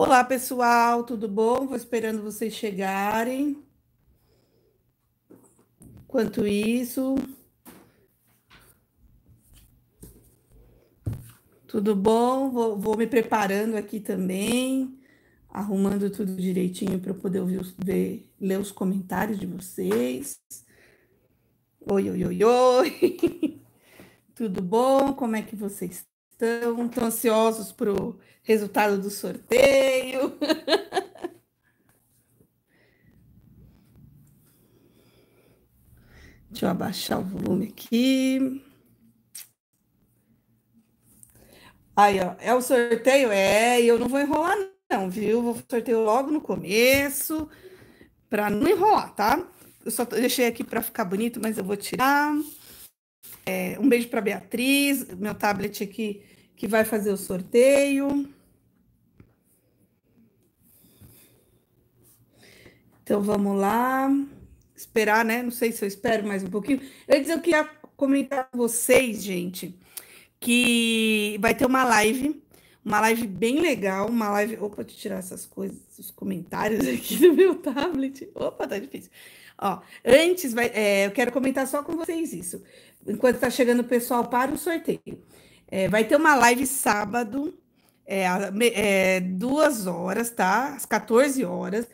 Olá, pessoal, tudo bom? Vou esperando vocês chegarem. Enquanto isso. Tudo bom? Vou, vou, me preparando aqui também, arrumando tudo direitinho para eu poder ouvir, ver, ler os comentários de vocês. Oi, oi, oi, oi! tudo bom? Como é que vocês estão tão ansiosos para o resultado do sorteio. Deixa eu abaixar o volume aqui. Aí, ó, é o sorteio? É, eu não vou enrolar, não, viu? Vou sorteio logo no começo, para não enrolar, tá? Eu só deixei aqui para ficar bonito, mas eu vou tirar. É, um beijo para Beatriz, meu tablet aqui que vai fazer o sorteio. Então vamos lá. Esperar, né? Não sei se eu espero mais um pouquinho. Antes eu queria comentar com vocês, gente, que vai ter uma live, uma live bem legal, uma live. Opa, deixa eu tirar essas coisas, os comentários aqui do meu tablet. Opa, tá difícil. Ó, antes, vai, é, eu quero comentar só com vocês isso. Enquanto está chegando o pessoal para o sorteio. É, vai ter uma live sábado, é, é duas horas, tá? Às 14 horas.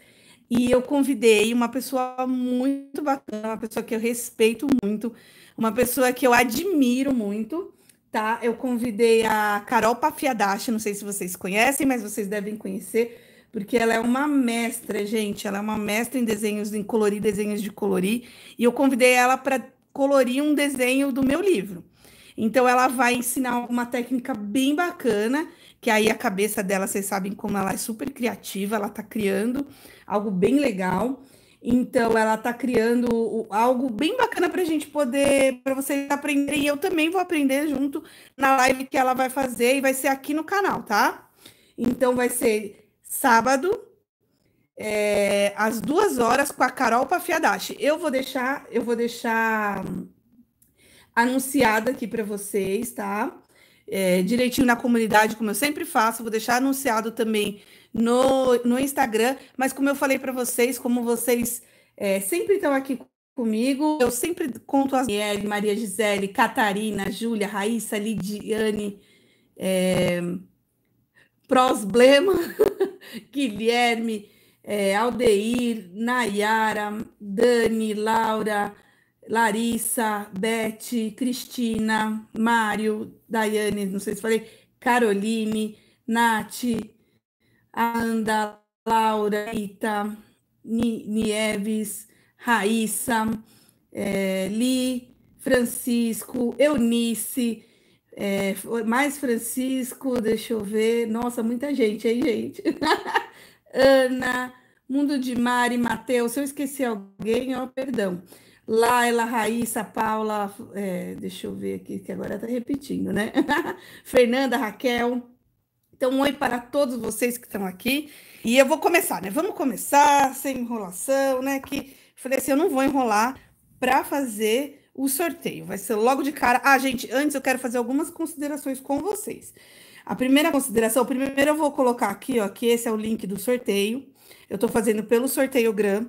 E eu convidei uma pessoa muito bacana, uma pessoa que eu respeito muito, uma pessoa que eu admiro muito, tá? Eu convidei a Carol Pafiadashi, não sei se vocês conhecem, mas vocês devem conhecer porque ela é uma mestra, gente. Ela é uma mestra em desenhos, em colorir desenhos de colorir. E eu convidei ela para colorir um desenho do meu livro. Então, ela vai ensinar uma técnica bem bacana, que aí a cabeça dela, vocês sabem como ela é super criativa, ela está criando algo bem legal. Então, ela está criando algo bem bacana para a gente poder, para vocês aprenderem. E eu também vou aprender junto na live que ela vai fazer e vai ser aqui no canal, tá? Então, vai ser sábado, é, às duas horas, com a Carol Pafiadashi. Eu vou deixar, eu vou deixar hum, anunciado aqui para vocês, tá? É, direitinho na comunidade, como eu sempre faço, vou deixar anunciado também no, no Instagram, mas como eu falei para vocês, como vocês é, sempre estão aqui comigo, eu sempre conto as Maria Gisele, Catarina, Júlia, Raíssa, Lidiane, é, problema, Guilherme, é, Aldeir, Nayara, Dani, Laura, Larissa, Bete, Cristina, Mário, Daiane, não sei se falei, Caroline, Nath, Anda, Laura, Ita, Nieves, Raíssa, é, Li, Francisco, Eunice, é, mais Francisco, deixa eu ver. Nossa, muita gente, hein, gente? Ana, Mundo de Mari, Matheus. Se eu esqueci alguém, ó, perdão. Laila, Raíssa, Paula, é, deixa eu ver aqui, que agora está repetindo, né? Fernanda, Raquel. Então, um oi para todos vocês que estão aqui. E eu vou começar, né? Vamos começar sem enrolação, né? Que falei assim, eu não vou enrolar para fazer o sorteio. Vai ser logo de cara. Ah, gente, antes eu quero fazer algumas considerações com vocês. A primeira consideração, primeiro eu vou colocar aqui, ó, que esse é o link do sorteio. Eu estou fazendo pelo sorteio Gram.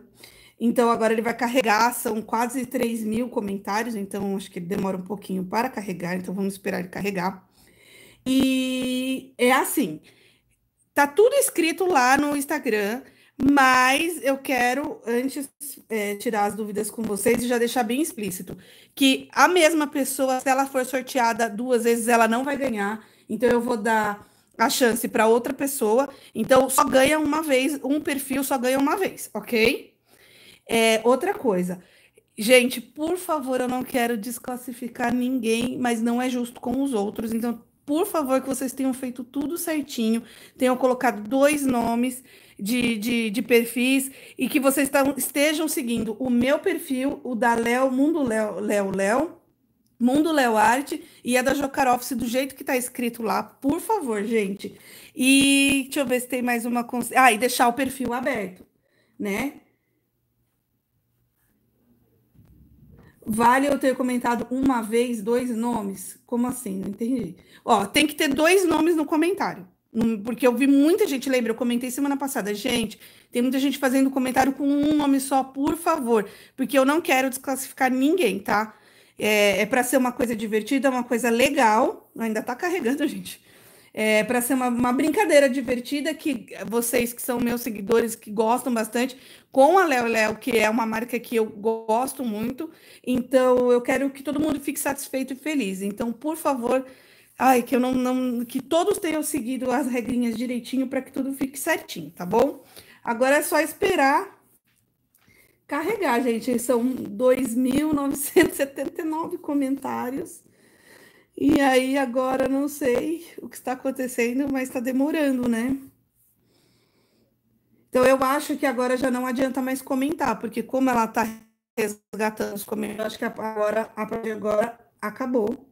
Então agora ele vai carregar, são quase 3 mil comentários, então acho que demora um pouquinho para carregar, então vamos esperar ele carregar. E é assim, tá tudo escrito lá no Instagram mas eu quero, antes, é, tirar as dúvidas com vocês e já deixar bem explícito que a mesma pessoa, se ela for sorteada duas vezes, ela não vai ganhar. Então, eu vou dar a chance para outra pessoa. Então, só ganha uma vez, um perfil só ganha uma vez, ok? É, outra coisa. Gente, por favor, eu não quero desclassificar ninguém, mas não é justo com os outros. Então, por favor, que vocês tenham feito tudo certinho, tenham colocado dois nomes de, de, de perfis e que vocês estejam seguindo o meu perfil, o da Léo, Mundo Léo, Léo, Léo, Mundo Léo Arte e a da Jocar Office, do jeito que está escrito lá, por favor, gente. E deixa eu ver se tem mais uma. Ah, e deixar o perfil aberto, né? Vale eu ter comentado uma vez dois nomes? Como assim? Não entendi. Ó, tem que ter dois nomes no comentário. Porque eu vi muita gente, lembra? Eu comentei semana passada, gente, tem muita gente fazendo comentário com um nome só, por favor, porque eu não quero desclassificar ninguém, tá? É, é para ser uma coisa divertida, uma coisa legal. Ainda tá carregando, gente. É para ser uma, uma brincadeira divertida que vocês que são meus seguidores, que gostam bastante, com a Léo Léo, que é uma marca que eu gosto muito. Então, eu quero que todo mundo fique satisfeito e feliz. Então, por favor, Ai, que eu não, não que todos tenham seguido as regrinhas direitinho para que tudo fique certinho, tá bom? Agora é só esperar carregar, gente. São 2.979 comentários. E aí agora não sei o que está acontecendo, mas está demorando, né? Então eu acho que agora já não adianta mais comentar, porque como ela está resgatando os comentários, acho que agora a agora acabou,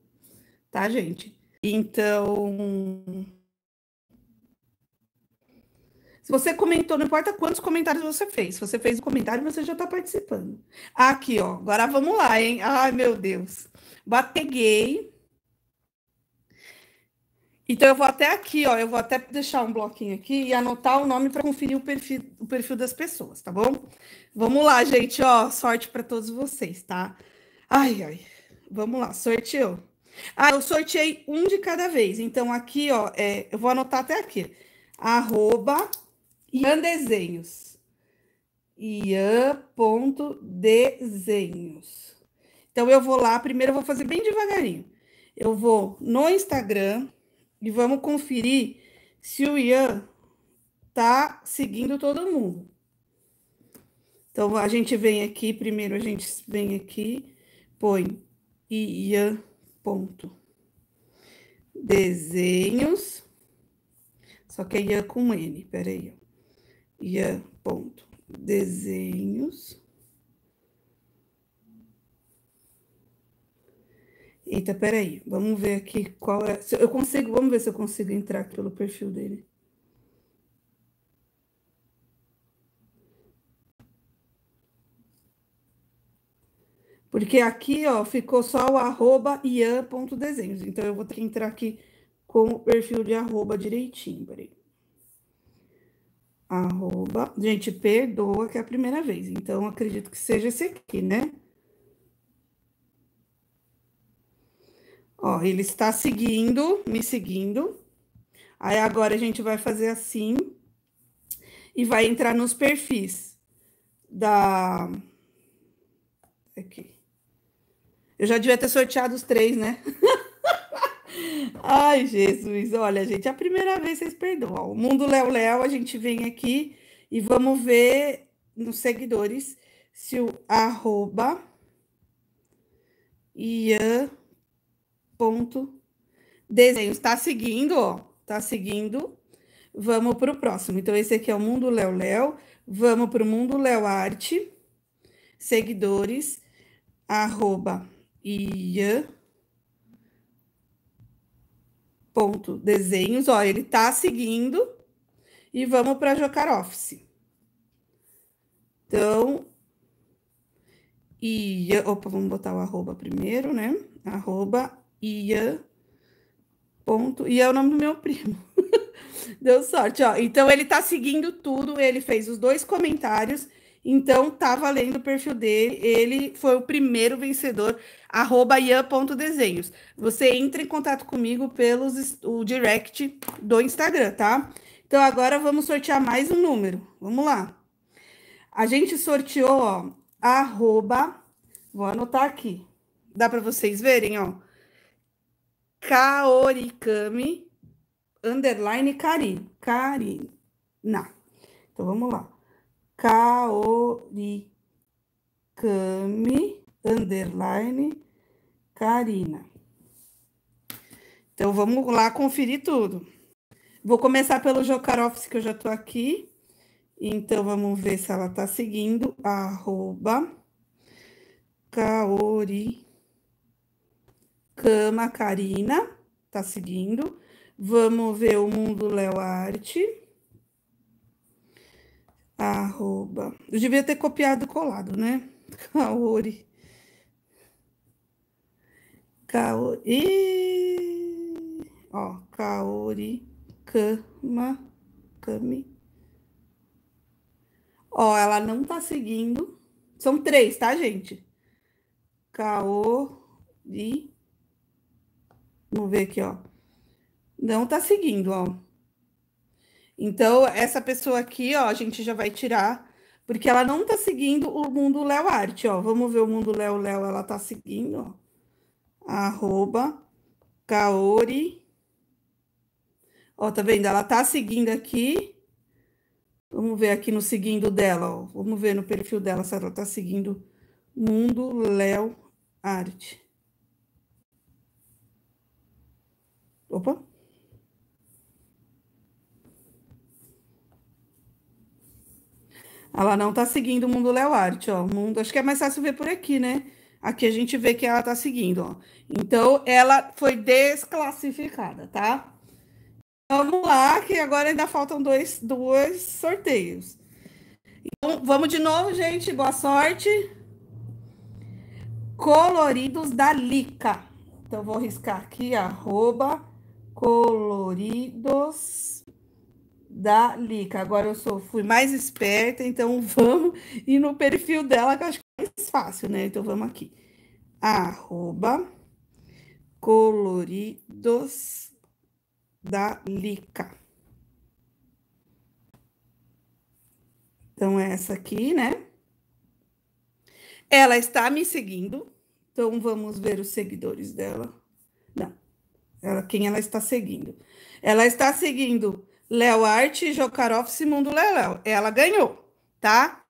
tá, gente? Então. Se você comentou, não importa quantos comentários você fez. Se você fez um comentário, você já está participando. Aqui, ó. Agora vamos lá, hein? Ai, meu Deus. Bateguei. Então eu vou até aqui, ó, eu vou até deixar um bloquinho aqui e anotar o nome para conferir o perfil, o perfil das pessoas, tá bom? Vamos lá, gente, ó, sorte para todos vocês, tá? Ai, ai. Vamos lá, sorteio. Ah, eu sorteei um de cada vez. Então, aqui, ó, é, eu vou anotar até aqui. Arroba Ian Desenhos. Ian.desenhos. Então, eu vou lá. Primeiro, eu vou fazer bem devagarinho. Eu vou no Instagram e vamos conferir se o Ian tá seguindo todo mundo. Então, a gente vem aqui. Primeiro, a gente vem aqui, põe Ian ponto. Desenhos, só que é Ian com N, peraí. Ian, ponto. Desenhos. Eita, peraí, vamos ver aqui qual é. Eu consigo, vamos ver se eu consigo entrar aqui pelo perfil dele. Porque aqui, ó, ficou só o arroba ian.desenhos. Então, eu vou ter que entrar aqui com o perfil de arroba direitinho, peraí. Arroba. Gente, perdoa que é a primeira vez. Então, acredito que seja esse aqui, né? Ó, ele está seguindo, me seguindo. Aí, agora a gente vai fazer assim. E vai entrar nos perfis da... Aqui. Eu já devia ter sorteado os três, né? Ai, Jesus, olha, gente, é a primeira vez vocês perdoam. O Mundo Léo Léo, a gente vem aqui e vamos ver nos seguidores se o arroba Ian ponto está seguindo, ó, tá seguindo. Vamos para o próximo. Então, esse aqui é o Mundo Léo Léo. Vamos para o Mundo Léo Arte. Seguidores, arroba ia ponto desenhos, ó, ele tá seguindo e vamos para jogar Office. Então, ia, opa, vamos botar o arroba primeiro, né? Arroba ia ponto e é o nome do meu primo. Deu sorte, ó. Então ele tá seguindo tudo, ele fez os dois comentários então, tá valendo o perfil dele. Ele foi o primeiro vencedor, arroba ian.desenhos. Você entra em contato comigo pelo o direct do Instagram, tá? Então, agora vamos sortear mais um número. Vamos lá. A gente sorteou, ó, arroba... Vou anotar aqui. Dá para vocês verem, ó. Kaorikami, underline Karin. Karina. Então, vamos lá. Kami underline, Karina. Então, vamos lá conferir tudo. Vou começar pelo Jocaroffs, que eu já estou aqui. Então, vamos ver se ela está seguindo. Arroba Kaori Kama Karina. Está seguindo. Vamos ver o Mundo Léo Arte. Arroba. Eu devia ter copiado e colado, né? Kaori. Kaori. Ó, Kaori Kama. Kami. Ó, ela não tá seguindo. São três, tá, gente? Kaori. Vamos ver aqui, ó. Não tá seguindo, ó. Então, essa pessoa aqui, ó, a gente já vai tirar, porque ela não tá seguindo o mundo Léo Arte, ó. Vamos ver o mundo Léo Léo, ela tá seguindo, ó. Arroba Kaori. Ó, tá vendo? Ela tá seguindo aqui. Vamos ver aqui no seguindo dela, ó. Vamos ver no perfil dela se ela tá seguindo Mundo Léo Arte. Opa! Ela não tá seguindo o mundo Léo Arte, ó. O mundo, acho que é mais fácil ver por aqui, né? Aqui a gente vê que ela tá seguindo, ó. Então, ela foi desclassificada, tá? Vamos lá, que agora ainda faltam dois, dois sorteios. Então, vamos de novo, gente. Boa sorte. Coloridos da Lica. Então, vou riscar aqui, arroba coloridos da Lica. Agora eu sou, fui mais esperta, então vamos ir no perfil dela, que eu acho que é mais fácil, né? Então vamos aqui. Arroba coloridos da Lica. Então é essa aqui, né? Ela está me seguindo. Então vamos ver os seguidores dela. Não. Ela, quem ela está seguindo? Ela está seguindo Léo Arte, Jokarov, Simundo Leléo. Ela ganhou, tá?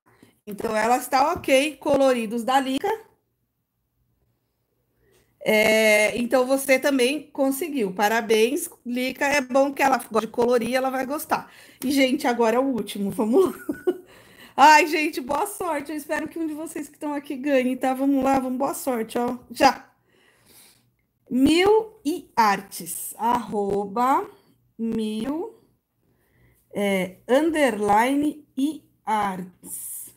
Então ela está ok. Coloridos da Lica. É, então você também conseguiu. Parabéns, Lica. É bom que ela gosta de colorir, ela vai gostar. E, gente, agora é o último. Vamos lá. Ai, gente, boa sorte. Eu espero que um de vocês que estão aqui ganhe, tá? Vamos lá, vamos, boa sorte, ó. Já. Mil e artes. Arroba mil é, underline e arts.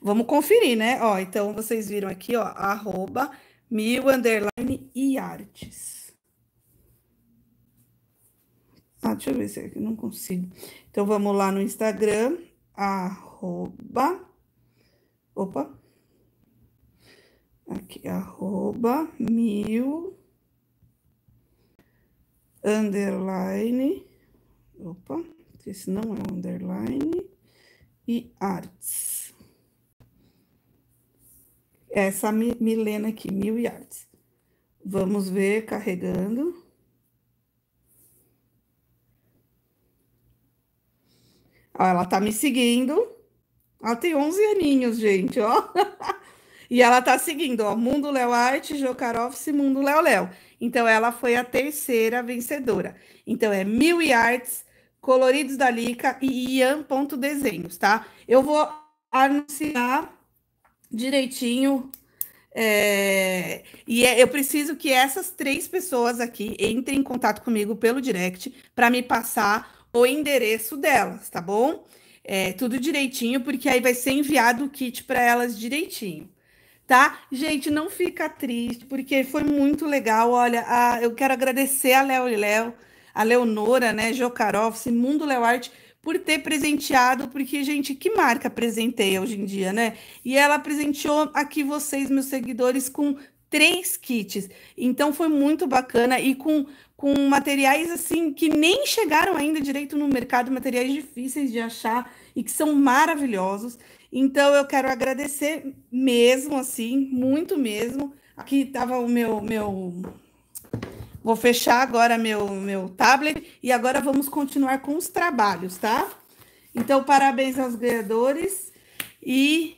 Vamos conferir, né? Ó, então vocês viram aqui, ó, arroba mil underline e artes. Ah, deixa eu ver se é eu não consigo. Então vamos lá no Instagram, arroba. Opa! Aqui, arroba mil underline. Opa! porque esse não é underline, e artes. Essa Milena aqui, mil e artes. Vamos ver carregando. Ó, ela tá me seguindo. Ela tem 11 aninhos, gente, ó. E ela tá seguindo, ó, Mundo Léo Arte, Jocar e Mundo Léo Léo. Então, ela foi a terceira vencedora. Então, é Mil e Artes, Coloridos da Lica e Ian.desenhos, tá? Eu vou anunciar direitinho. Eh, é... E eu preciso que essas três pessoas aqui entrem em contato comigo pelo direct para me passar o endereço delas, tá bom? É, tudo direitinho, porque aí vai ser enviado o kit para elas direitinho tá? Gente, não fica triste, porque foi muito legal. Olha, a, ah, eu quero agradecer a Léo e Léo a Leonora, né, Jokarov, Simundo Leoarte, por ter presenteado, porque, gente, que marca presenteia hoje em dia, né? E ela presenteou aqui vocês, meus seguidores, com três kits. Então foi muito bacana e com, com materiais assim que nem chegaram ainda direito no mercado, materiais difíceis de achar e que são maravilhosos. Então eu quero agradecer mesmo assim, muito mesmo. Aqui estava o meu meu Vou fechar agora meu, meu tablet e agora vamos continuar com os trabalhos, tá? Então, parabéns aos ganhadores e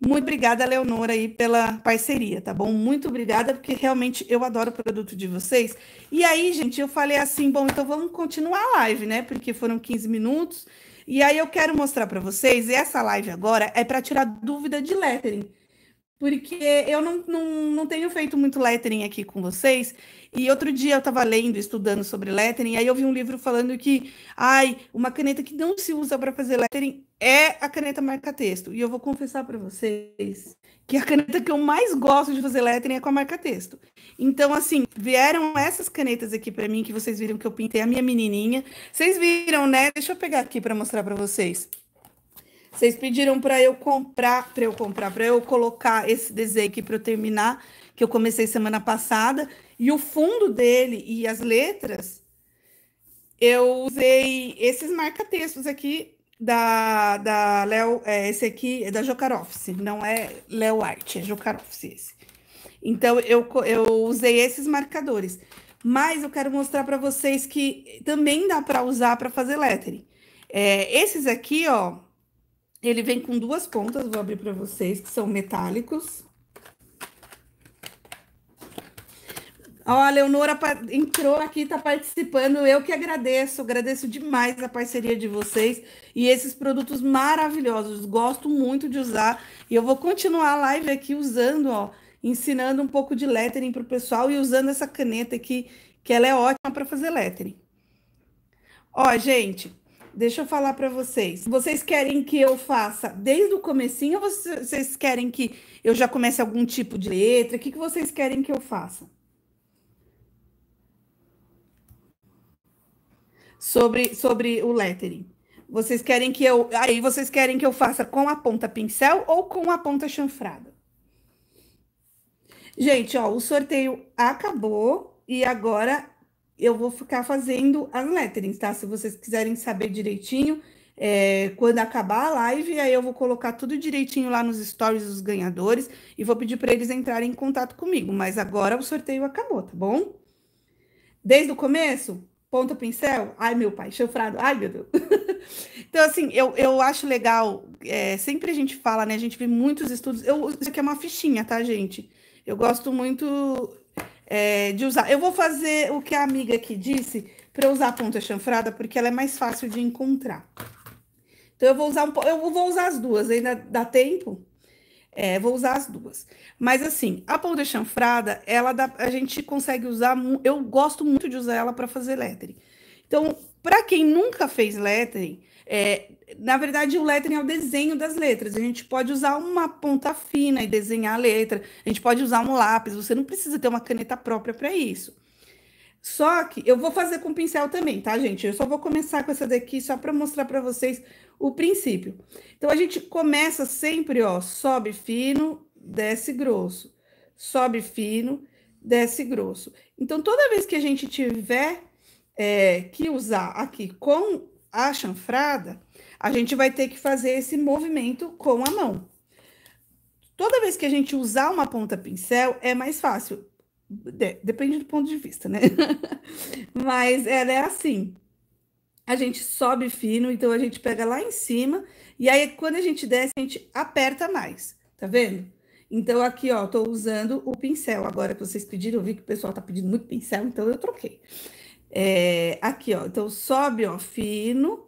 muito obrigada, Leonora, aí pela parceria, tá bom? Muito obrigada, porque realmente eu adoro o produto de vocês. E aí, gente, eu falei assim, bom, então vamos continuar a live, né? Porque foram 15 minutos. E aí eu quero mostrar para vocês, e essa live agora é para tirar dúvida de lettering porque eu não, não, não tenho feito muito lettering aqui com vocês. E outro dia eu estava lendo, estudando sobre lettering, aí eu vi um livro falando que, ai, uma caneta que não se usa para fazer lettering é a caneta marca-texto. E eu vou confessar para vocês que a caneta que eu mais gosto de fazer lettering é com a marca-texto. Então, assim, vieram essas canetas aqui para mim, que vocês viram que eu pintei a minha menininha. Vocês viram, né? Deixa eu pegar aqui para mostrar para vocês. Vocês pediram para eu comprar, para eu comprar, para eu colocar esse desenho aqui para eu terminar, que eu comecei semana passada, e o fundo dele e as letras, eu usei esses marca-textos aqui da, da Léo, é, esse aqui é da Jocar Office, não é Léo Arte, é Jocar Office esse. Então, eu, eu usei esses marcadores. Mas eu quero mostrar para vocês que também dá para usar para fazer lettering. É, esses aqui, ó, ele vem com duas pontas, vou abrir para vocês, que são metálicos. Olha, a Leonora entrou aqui, está participando. Eu que agradeço, agradeço demais a parceria de vocês e esses produtos maravilhosos. Gosto muito de usar e eu vou continuar a live aqui usando, ó, ensinando um pouco de lettering para o pessoal e usando essa caneta aqui, que ela é ótima para fazer lettering. Ó, gente, Deixa eu falar para vocês. Vocês querem que eu faça desde o comecinho ou vocês querem que eu já comece algum tipo de letra? O que, que vocês querem que eu faça? Sobre, sobre o lettering. Vocês querem que eu. Aí vocês querem que eu faça com a ponta pincel ou com a ponta chanfrada? Gente, ó, o sorteio acabou e agora eu vou ficar fazendo as letterings, tá? Se vocês quiserem saber direitinho, é, quando acabar a live, aí eu vou colocar tudo direitinho lá nos stories dos ganhadores e vou pedir para eles entrarem em contato comigo. Mas agora o sorteio acabou, tá bom? Desde o começo, ponta pincel, ai meu pai, chanfrado, ai meu Deus. então, assim, eu, eu acho legal, é, sempre a gente fala, né? A gente vê muitos estudos. Eu, isso aqui é uma fichinha, tá, gente? Eu gosto muito é, de usar. Eu vou fazer o que a amiga aqui disse para usar a ponta chanfrada, porque ela é mais fácil de encontrar. Então, eu vou usar um, eu vou usar as duas, ainda dá tempo? É, vou usar as duas. Mas assim, a ponta chanfrada, ela dá, a gente consegue usar. Eu gosto muito de usar ela para fazer lettering. Então, para quem nunca fez lettering, é, na verdade, o lettering é o desenho das letras. A gente pode usar uma ponta fina e desenhar a letra. A gente pode usar um lápis. Você não precisa ter uma caneta própria para isso. Só que eu vou fazer com pincel também, tá, gente? Eu só vou começar com essa daqui só para mostrar para vocês o princípio. Então, a gente começa sempre, ó, sobe fino, desce grosso. Sobe fino, desce grosso. Então, toda vez que a gente tiver é, que usar aqui com a chanfrada, a gente vai ter que fazer esse movimento com a mão. Toda vez que a gente usar uma ponta pincel, é mais fácil. De depende do ponto de vista, né? Mas ela é assim. A gente sobe fino, então a gente pega lá em cima, e aí quando a gente desce, a gente aperta mais. Tá vendo? Então, aqui, ó, tô usando o pincel. Agora que vocês pediram, eu vi que o pessoal tá pedindo muito pincel, então eu troquei. É, aqui, ó. Então, sobe, ó, fino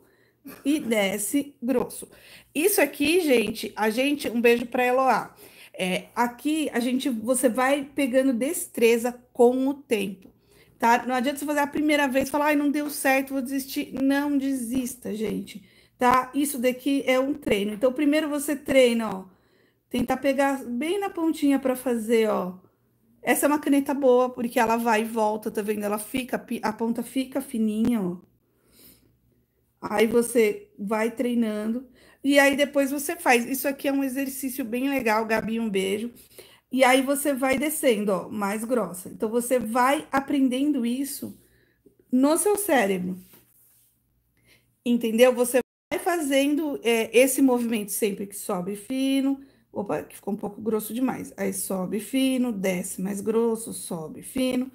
e desce grosso. Isso aqui, gente, a gente. Um beijo para Eloá. É, aqui a gente você vai pegando destreza com o tempo, tá? Não adianta você fazer a primeira vez e falar, ai, não deu certo, vou desistir. Não desista, gente, tá? Isso daqui é um treino. Então, primeiro você treina, ó, tentar pegar bem na pontinha para fazer, ó, essa é uma caneta boa, porque ela vai e volta, tá vendo? Ela fica, a ponta fica fininha, ó. Aí você vai treinando. E aí depois você faz. Isso aqui é um exercício bem legal, Gabi, um beijo. E aí você vai descendo, ó, mais grossa. Então você vai aprendendo isso no seu cérebro. Entendeu? Você vai fazendo é, esse movimento sempre que sobe fino, Opa, que ficou um pouco grosso demais. Aí sobe fino, desce mais grosso, sobe fino.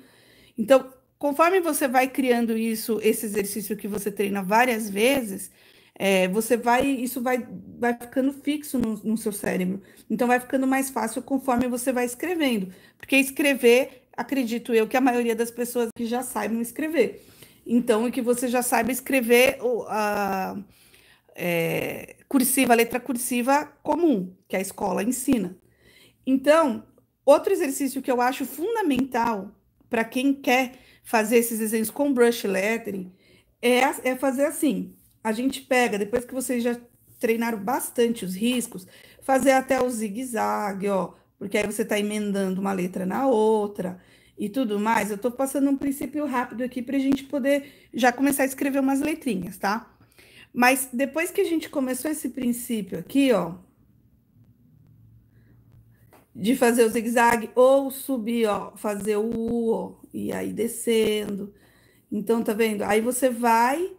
Então, conforme você vai criando isso, esse exercício que você treina várias vezes, é, você vai, isso vai, vai ficando fixo no, no, seu cérebro. Então vai ficando mais fácil conforme você vai escrevendo. Porque escrever, acredito eu, que a maioria das pessoas que já saibam escrever. Então, e que você já saiba escrever o, a, é, cursiva, letra cursiva comum, que a escola ensina. Então, outro exercício que eu acho fundamental para quem quer fazer esses desenhos com brush lettering é, é fazer assim: a gente pega, depois que vocês já treinaram bastante os riscos, fazer até o zigue-zague, ó, porque aí você está emendando uma letra na outra e tudo mais. Eu estou passando um princípio rápido aqui para a gente poder já começar a escrever umas letrinhas, tá? Mas depois que a gente começou esse princípio aqui, ó, de fazer o zigue-zague ou subir, ó, fazer o U, ó, e aí descendo. Então, tá vendo? Aí você vai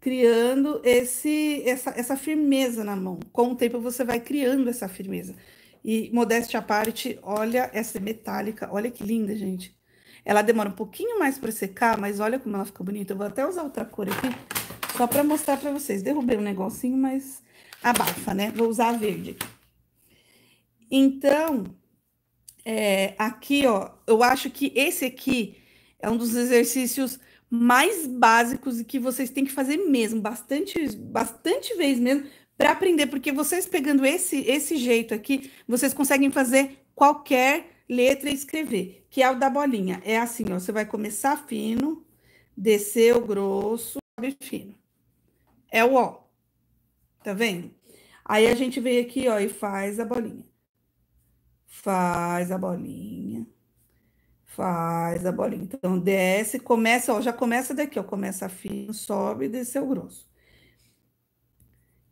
criando esse essa, essa firmeza na mão. Com o tempo você vai criando essa firmeza. E modéstia à parte, olha essa metálica, olha que linda, gente. Ela demora um pouquinho mais para secar, mas olha como ela fica bonita. Eu vou até usar outra cor aqui só para mostrar para vocês. Derrubei um negocinho, mas abafa, né? Vou usar a verde. Então, é, aqui, ó, eu acho que esse aqui é um dos exercícios mais básicos e que vocês têm que fazer mesmo, bastante, bastante vez mesmo, para aprender, porque vocês pegando esse, esse jeito aqui, vocês conseguem fazer qualquer letra e escrever, que é o da bolinha. É assim, ó, você vai começar fino, descer o grosso, sobe fino é o ó, Tá vendo? Aí a gente vem aqui, ó, e faz a bolinha. Faz a bolinha. Faz a bolinha. Então, desce, começa, ó, já começa daqui, ó. Começa fino, sobe e desceu é grosso.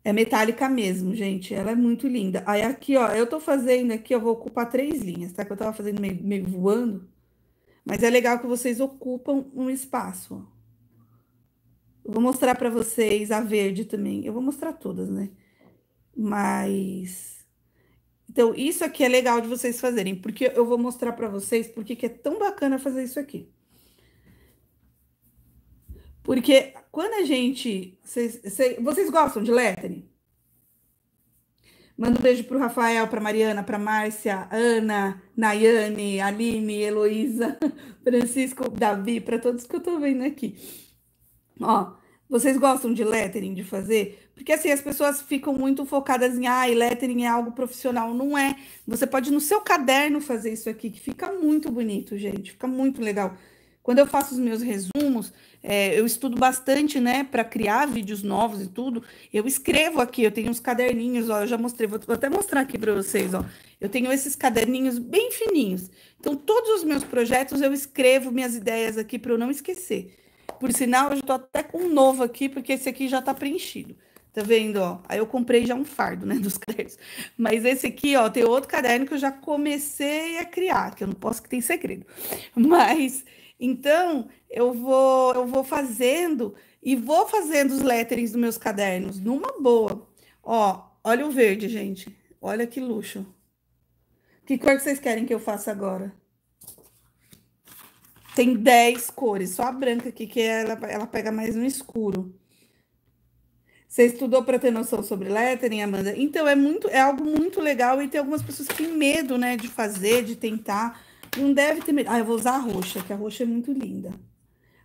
É metálica mesmo, gente. Ela é muito linda. Aí aqui, ó, eu tô fazendo aqui, eu vou ocupar três linhas, tá? Que eu tava fazendo meio, meio voando. Mas é legal que vocês ocupam um espaço, ó. Eu vou mostrar para vocês a verde também. Eu vou mostrar todas, né? Mas então isso aqui é legal de vocês fazerem, porque eu vou mostrar para vocês porque que é tão bacana fazer isso aqui. Porque quando a gente. vocês gostam de lettering? Manda um beijo para o Rafael, para Mariana, para Márcia, Ana, Nayane, Aline, Heloísa, Francisco, Davi, para todos que eu estou vendo aqui. Ó, vocês gostam de lettering, de fazer? Porque assim, as pessoas ficam muito focadas em, ah, lettering é algo profissional. Não é. Você pode no seu caderno fazer isso aqui, que fica muito bonito, gente. Fica muito legal. Quando eu faço os meus resumos, é, eu estudo bastante, né, para criar vídeos novos e tudo. Eu escrevo aqui, eu tenho uns caderninhos, ó, eu já mostrei, vou, vou até mostrar aqui para vocês, ó. Eu tenho esses caderninhos bem fininhos. Então, todos os meus projetos eu escrevo minhas ideias aqui para eu não esquecer. Por sinal, eu estou até com um novo aqui, porque esse aqui já está preenchido. Tá vendo, ó? Aí eu comprei já um fardo, né, dos cadernos. Mas esse aqui, ó, tem outro caderno que eu já comecei a criar, que eu não posso que tem segredo. Mas então eu vou eu vou fazendo e vou fazendo os letterings dos meus cadernos numa boa. Ó, olha o verde, gente. Olha que luxo. Que cor que vocês querem que eu faça agora? Tem 10 cores, só a branca aqui, que ela, ela pega mais no escuro. Você estudou para ter noção sobre lettering, Amanda? Então, é muito, é algo muito legal e tem algumas pessoas que têm medo, né, de fazer, de tentar. Não deve ter medo. Ah, eu vou usar a roxa, que a roxa é muito linda.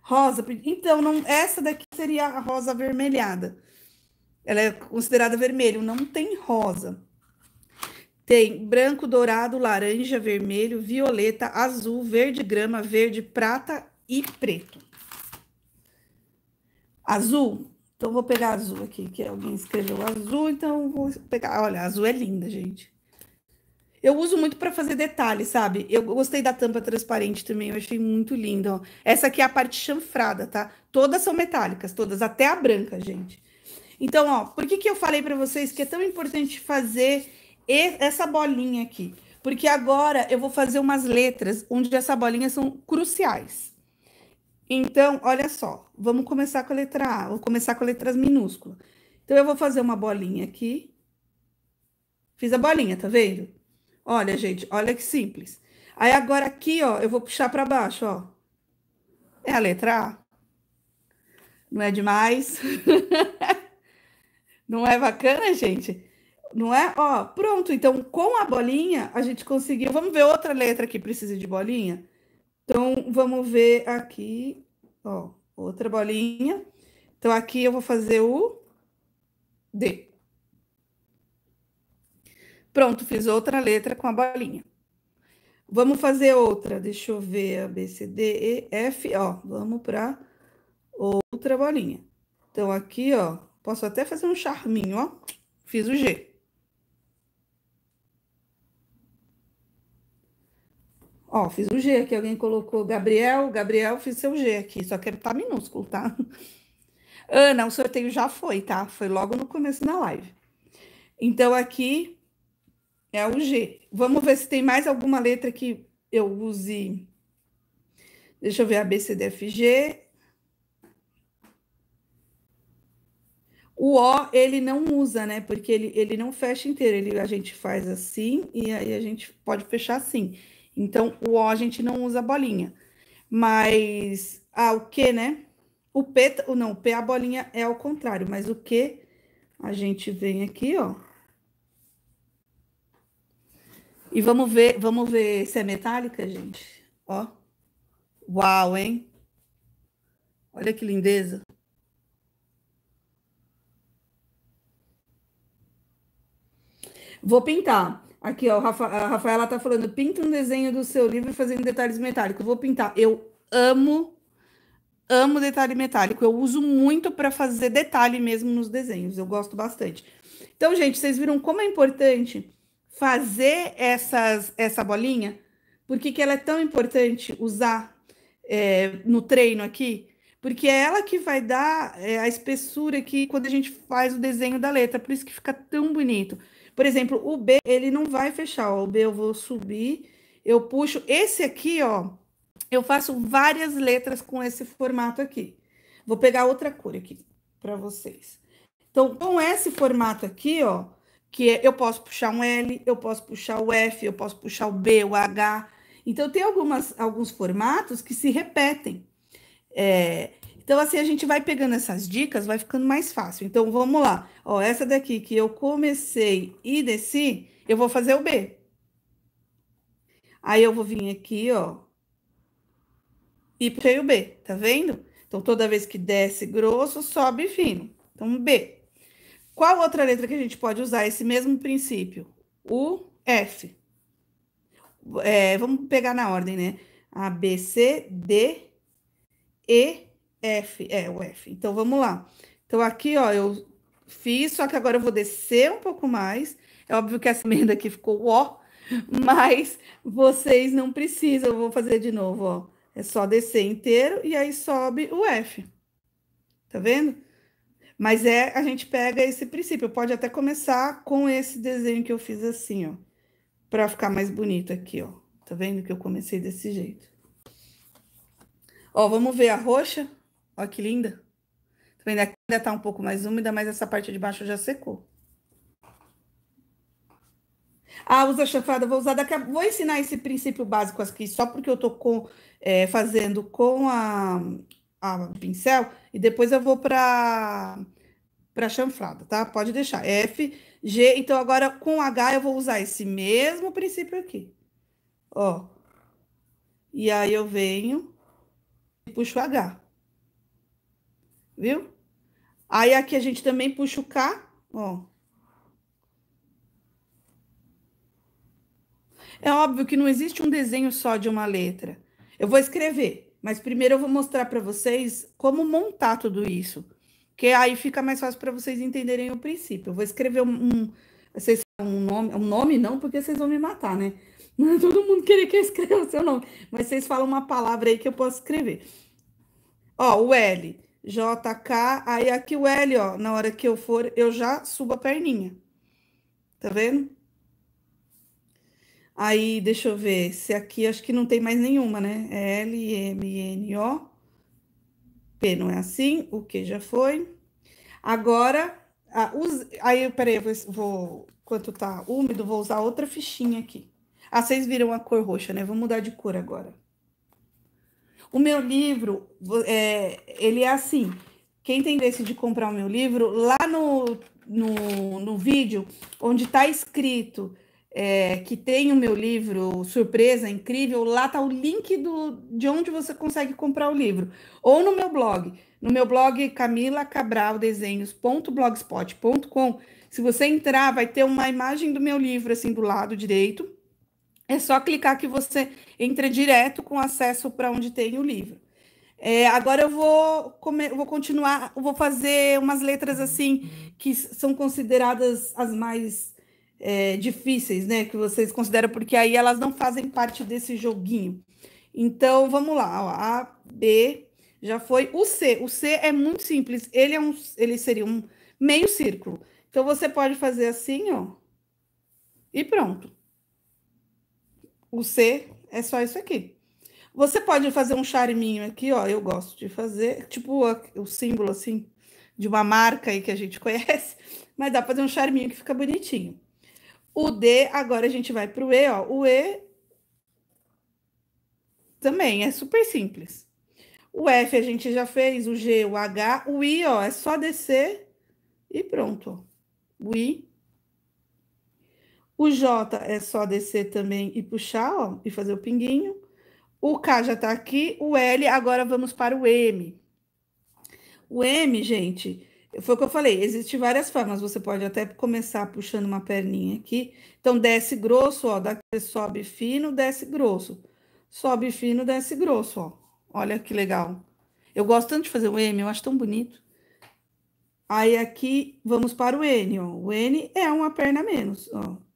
Rosa, então, não, essa daqui seria a rosa avermelhada. Ela é considerada vermelho, não tem rosa. Tem branco, dourado, laranja, vermelho, violeta, azul, verde grama, verde prata e preto. Azul? Então vou pegar azul aqui, que alguém escreveu azul, então vou pegar. Olha, azul é linda, gente. Eu uso muito para fazer detalhes, sabe? Eu gostei da tampa transparente também, eu achei muito linda. Ó. Essa aqui é a parte chanfrada, tá? Todas são metálicas, todas, até a branca, gente. Então, ó, por que, que eu falei para vocês que é tão importante fazer essa bolinha aqui, porque agora eu vou fazer umas letras onde essa bolinha são cruciais. Então, olha só, vamos começar com a letra A, vou começar com letras minúsculas. Então, eu vou fazer uma bolinha aqui. Fiz a bolinha, tá vendo? Olha, gente, olha que simples. Aí, agora aqui, ó, eu vou puxar para baixo, ó. É a letra A. Não é demais? Não é bacana, gente? Não é? Ó, pronto. Então, com a bolinha, a gente conseguiu. Vamos ver outra letra que precisa de bolinha? Então, vamos ver aqui. Ó, outra bolinha. Então, aqui eu vou fazer o D. Pronto, fiz outra letra com a bolinha. Vamos fazer outra. Deixa eu ver. A, B, C, D, E, F. Ó, vamos para outra bolinha. Então, aqui, ó. Posso até fazer um charminho, ó. Fiz o G. Ó, fiz o G aqui, alguém colocou Gabriel, Gabriel, fiz seu G aqui, só que ele tá minúsculo, tá? Ana, o sorteio já foi, tá? Foi logo no começo da live. Então, aqui é o G. Vamos ver se tem mais alguma letra que eu use. Deixa eu ver a B, C, D, F, G. O O, ele não usa, né? Porque ele, ele não fecha inteiro. Ele, a gente faz assim e aí a gente pode fechar assim. Então, o O a gente não usa bolinha. Mas ah, o Q, né? O P, tá, não, o P a bolinha é ao contrário, mas o Q a gente vem aqui, ó. E vamos ver, vamos ver se é metálica, gente. Ó. Uau, hein? Olha que lindeza. Vou pintar. Aqui, ó, a Rafaela tá falando, pinta um desenho do seu livro fazendo detalhes metálicos. Vou pintar. Eu amo, amo detalhe metálico. Eu uso muito para fazer detalhe mesmo nos desenhos. Eu gosto bastante. Então, gente, vocês viram como é importante fazer essas, essa bolinha? Por que, que ela é tão importante usar é, no treino aqui? Porque é ela que vai dar é, a espessura aqui quando a gente faz o desenho da letra. Por isso que fica tão bonito. Por exemplo, o B, ele não vai fechar. Ó. O B eu vou subir, eu puxo. Esse aqui, ó, eu faço várias letras com esse formato aqui. Vou pegar outra cor aqui para vocês. Então, com esse formato aqui, ó, que é, eu posso puxar um L, eu posso puxar o F, eu posso puxar o B, o H. Então, tem algumas, alguns formatos que se repetem. É, então, assim, a gente vai pegando essas dicas, vai ficando mais fácil. Então, vamos lá. Ó, essa daqui que eu comecei e desci, eu vou fazer o B. Aí eu vou vir aqui, ó, e puxei o B, tá vendo? Então, toda vez que desce grosso, sobe fino. Então, B. Qual outra letra que a gente pode usar esse mesmo princípio? O F. É, vamos pegar na ordem, né? A, B, C, D, E, F, é o F. Então vamos lá. Então aqui, ó, eu fiz, só que agora eu vou descer um pouco mais. É óbvio que essa emenda aqui ficou ó, mas vocês não precisam, eu vou fazer de novo, ó. É só descer inteiro e aí sobe o F. Tá vendo? Mas é, a gente pega esse princípio. Pode até começar com esse desenho que eu fiz assim, ó, para ficar mais bonito aqui, ó. Tá vendo que eu comecei desse jeito? Ó, vamos ver a roxa? Olha que linda. Também ainda tá um pouco mais úmida, mas essa parte de baixo já secou. Ah, usa chanfrada, vou usar daqui a... Vou ensinar esse princípio básico aqui, só porque eu tô com, é, fazendo com a, a pincel, e depois eu vou para para chanfrada, tá? Pode deixar. F, G, então agora com H eu vou usar esse mesmo princípio aqui. Ó. E aí eu venho e puxo H viu? Aí aqui a gente também puxa o K, ó. É óbvio que não existe um desenho só de uma letra. Eu vou escrever, mas primeiro eu vou mostrar para vocês como montar tudo isso, que aí fica mais fácil para vocês entenderem o princípio. Eu vou escrever um, um, um nome, um nome não, porque vocês vão me matar, né? Não, é Todo mundo queria que eu escreva o seu nome, mas vocês falam uma palavra aí que eu posso escrever. Ó, o L. JK. Aí aqui o L, ó, na hora que eu for, eu já subo a perninha. Tá vendo? Aí, deixa eu ver, se aqui acho que não tem mais nenhuma, né? É L, M, N, O. P não é assim, o que já foi. Agora, a, us... aí, peraí, eu vou, vou, Quanto tá úmido, vou usar outra fichinha aqui. Ah, vocês viram a cor roxa, né? Vou mudar de cor agora. O meu livro, é, ele é assim. Quem tem interesse de comprar o meu livro, lá no, no, no vídeo, onde está escrito é, que tem o meu livro Surpresa Incrível, lá está o link do, de onde você consegue comprar o livro. Ou no meu blog. No meu blog, camilacabraldesenhos.blogspot.com, se você entrar, vai ter uma imagem do meu livro assim do lado direito é só clicar que você entra direto com acesso para onde tem o livro. É, agora eu vou, vou continuar, vou fazer umas letras assim que são consideradas as mais é, difíceis, né? Que vocês consideram, porque aí elas não fazem parte desse joguinho. Então vamos lá, ó, A, B, já foi. O C, o C é muito simples, ele, é um, ele seria um meio círculo. Então você pode fazer assim, ó, e pronto. O C é só isso aqui. Você pode fazer um charminho aqui, ó. Eu gosto de fazer, tipo o símbolo assim, de uma marca aí que a gente conhece, mas dá para fazer um charminho que fica bonitinho. O D, agora a gente vai para o E, ó. O E também é super simples. O F a gente já fez, o G, o H, o I, ó, é só descer e pronto. Ó. O I o J é só descer também e puxar, ó, e fazer o pinguinho. O K já está aqui. O L, agora vamos para o M. O M, gente, foi o que eu falei, existem várias formas. Você pode até começar puxando uma perninha aqui. Então, desce grosso, ó. Daqui sobe fino, desce grosso. Sobe fino, desce grosso, ó. Olha que legal. Eu gosto tanto de fazer o M, eu acho tão bonito. Aí, aqui, vamos para o N, ó. O N é uma perna menos, ó.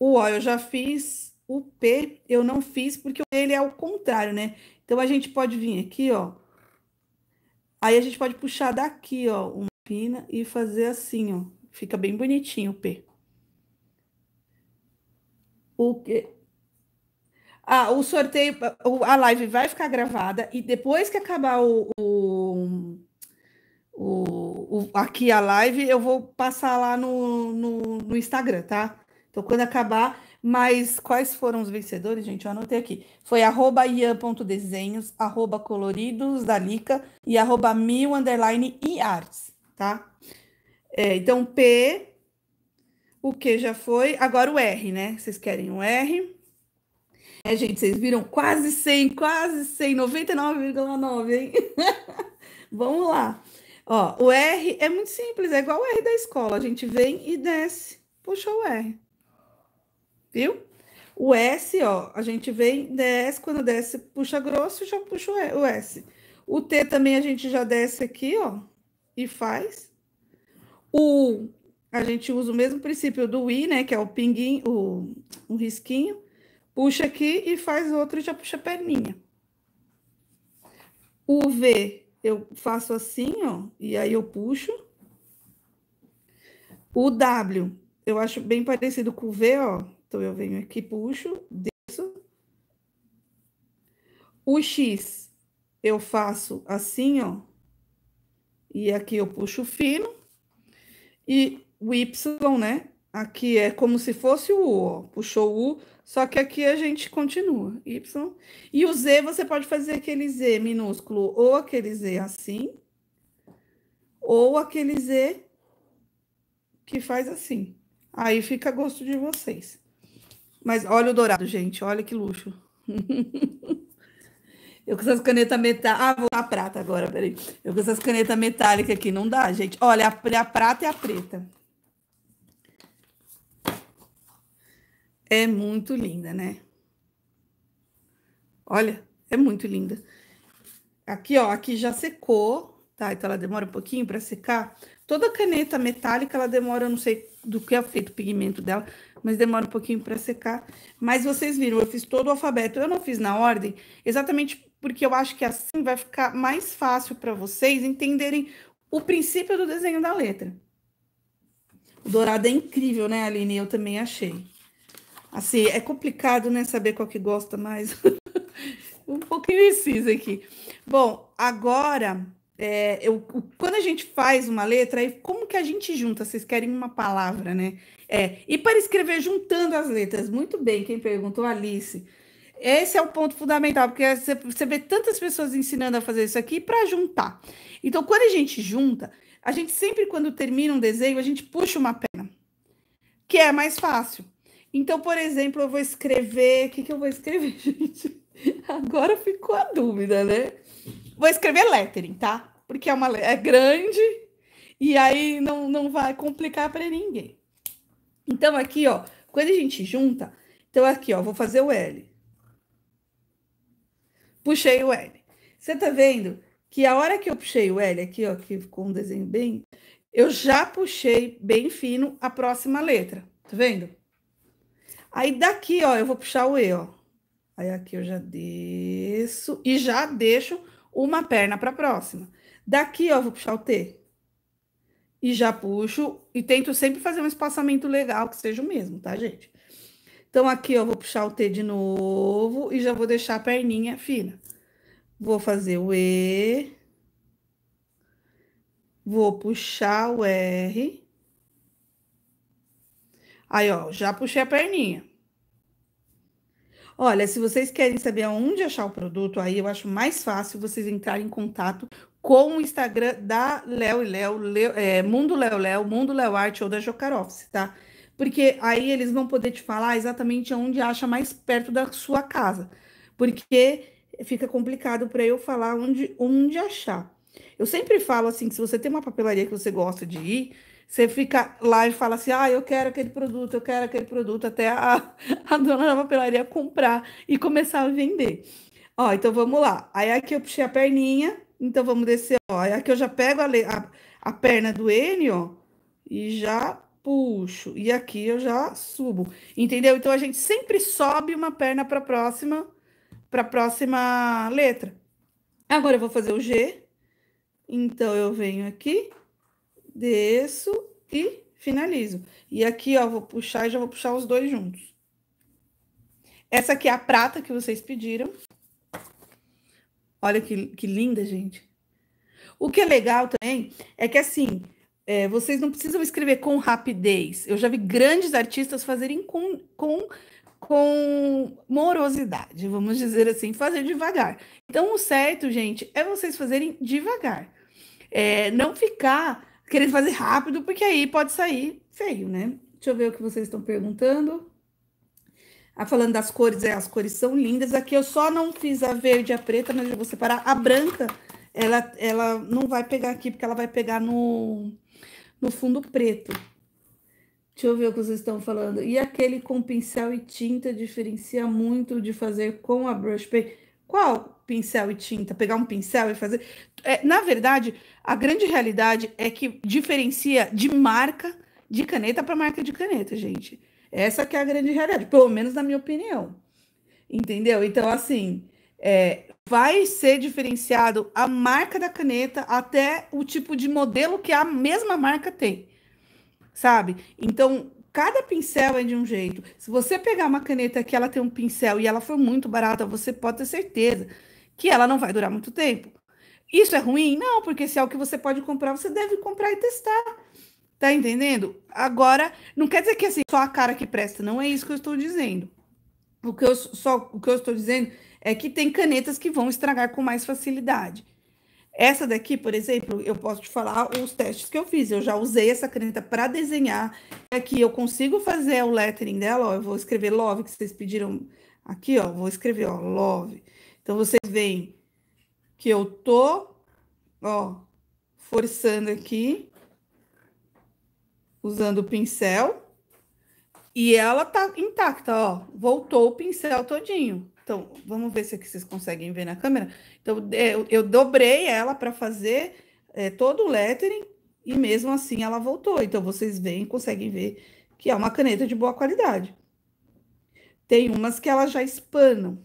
O O eu já fiz, o P eu não fiz, porque ele é o contrário, né? Então a gente pode vir aqui, ó. Aí a gente pode puxar daqui, ó, uma pina e fazer assim, ó. Fica bem bonitinho o P. O que? Ah, o sorteio, a live vai ficar gravada e depois que acabar o, o, o, o aqui a live, eu vou passar lá no, no, no Instagram, tá? Então, quando acabar, mas quais foram os vencedores, gente? Eu anotei aqui. Foi arroba ian.desenhos, arroba coloridos da Lica e arroba mil underline e arts, tá? É, então, P, o Q já foi, agora o R, né? Vocês querem o R. É, gente, vocês viram quase 100, quase 100, 99,9, hein? Vamos lá. Ó, o R é muito simples, é igual o R da escola. A gente vem e desce, puxa o R viu? O S, ó, a gente vem, desce, quando desce, puxa grosso, já puxa o S. O T também a gente já desce aqui, ó, e faz. O U, a gente usa o mesmo princípio do I, né, que é o pinguim, o, um risquinho. Puxa aqui e faz outro e já puxa a perninha. O V, eu faço assim, ó, e aí eu puxo. O W, eu acho bem parecido com o V, ó, então, eu venho aqui, puxo, desço. O X eu faço assim, ó. E aqui eu puxo fino. E o Y, né? Aqui é como se fosse o U, ó. Puxou o U, só que aqui a gente continua. Y. E o Z, você pode fazer aquele Z minúsculo, ou aquele Z assim, ou aquele Z que faz assim. Aí fica a gosto de vocês. Mas olha o dourado, gente. Olha que luxo. Eu com essas canetas metálicas. Ah, vou na prata agora, peraí. Eu com essas canetas metálicas aqui. Não dá, gente. Olha, a, a prata e a preta. É muito linda, né? Olha, é muito linda. Aqui, ó, aqui já secou, tá? Então ela demora um pouquinho para secar. Toda caneta metálica, ela demora, não sei do que é feito o pigmento dela, mas demora um pouquinho para secar. Mas vocês viram, eu fiz todo o alfabeto. Eu não fiz na ordem, exatamente porque eu acho que assim vai ficar mais fácil para vocês entenderem o princípio do desenho da letra. O dourado é incrível, né, Aline? Eu também achei. Assim, é complicado, né, saber qual que gosta mais. um pouquinho indeciso aqui. Bom, agora é, eu, quando a gente faz uma letra, como que a gente junta? Vocês querem uma palavra, né? É, e para escrever juntando as letras, muito bem, quem perguntou, Alice. Esse é o ponto fundamental, porque você vê tantas pessoas ensinando a fazer isso aqui para juntar. Então, quando a gente junta, a gente sempre, quando termina um desenho, a gente puxa uma perna, que é mais fácil. Então, por exemplo, eu vou escrever. O que, que eu vou escrever, gente? Agora ficou a dúvida, né? Vou escrever lettering, tá? Porque é, uma, é grande e aí não, não vai complicar para ninguém. Então, aqui, ó, quando a gente junta, então aqui, ó, vou fazer o L. Puxei o L. Você tá vendo que a hora que eu puxei o L aqui, ó, que ficou um desenho bem, eu já puxei bem fino a próxima letra, tá vendo? Aí daqui, ó, eu vou puxar o E, ó. Aí aqui eu já desço e já deixo uma perna para a próxima. Daqui ó, eu vou puxar o T. E já puxo e tento sempre fazer um espaçamento legal que seja o mesmo, tá, gente? Então aqui ó, eu vou puxar o T de novo e já vou deixar a perninha fina. Vou fazer o E. Vou puxar o R. Aí ó, já puxei a perninha. Olha, se vocês querem saber onde achar o produto, aí eu acho mais fácil vocês entrarem em contato com o Instagram da Léo e Léo, é, Mundo Léo Léo, Mundo Léo Arte ou da Office, tá? Porque aí eles vão poder te falar exatamente onde acha mais perto da sua casa. Porque fica complicado para eu falar onde, onde achar. Eu sempre falo assim, que se você tem uma papelaria que você gosta de ir, você fica lá e fala assim: ah, eu quero aquele produto, eu quero aquele produto, até a, a dona da papelaria comprar e começar a vender. Ó, então vamos lá. Aí aqui eu puxei a perninha, então vamos descer. Ó, aí aqui eu já pego a, a, a perna do N, ó, e já puxo. E aqui eu já subo. Entendeu? Então a gente sempre sobe uma perna para a próxima, para próxima letra. Agora eu vou fazer o G. Então eu venho aqui desço e finalizo. E aqui, ó, vou puxar e já vou puxar os dois juntos. Essa aqui é a prata que vocês pediram. Olha que, que linda, gente. O que é legal também é que, assim, é, vocês não precisam escrever com rapidez. Eu já vi grandes artistas fazerem com, com, com morosidade, vamos dizer assim, fazer devagar. Então, o certo, gente, é vocês fazerem devagar. É, não ficar querendo fazer rápido, porque aí pode sair feio, né? Deixa eu ver o que vocês estão perguntando. Ah, falando das cores, é, as cores são lindas. Aqui eu só não fiz a verde e a preta, mas eu vou separar. A branca, ela, ela não vai pegar aqui, porque ela vai pegar no, no fundo preto. Deixa eu ver o que vocês estão falando. E aquele com pincel e tinta diferencia muito de fazer com a brush pen. Qual? pincel e tinta, pegar um pincel e fazer. É, na verdade, a grande realidade é que diferencia de marca de caneta para marca de caneta, gente. Essa que é a grande realidade, pelo menos na minha opinião. Entendeu? Então, assim, é, vai ser diferenciado a marca da caneta até o tipo de modelo que a mesma marca tem. Sabe? Então, cada pincel é de um jeito. Se você pegar uma caneta que ela tem um pincel e ela foi muito barata, você pode ter certeza que ela não vai durar muito tempo. Isso é ruim? Não, porque se é o que você pode comprar, você deve comprar e testar. Tá entendendo? Agora, não quer dizer que assim, só a cara que presta, não é isso que eu estou dizendo. O que eu, só, o que eu estou dizendo é que tem canetas que vão estragar com mais facilidade. Essa daqui, por exemplo, eu posso te falar os testes que eu fiz. Eu já usei essa caneta para desenhar. Aqui é eu consigo fazer o lettering dela. Ó, eu vou escrever love, que vocês pediram aqui, ó. Vou escrever, ó, love. Então, vocês veem que eu tô, ó, forçando aqui, usando o pincel, e ela tá intacta, ó, voltou o pincel todinho. Então, vamos ver se aqui vocês conseguem ver na câmera. Então, é, eu, eu dobrei ela para fazer é, todo o lettering, e mesmo assim ela voltou. Então, vocês veem, conseguem ver que é uma caneta de boa qualidade. Tem umas que elas já espanam,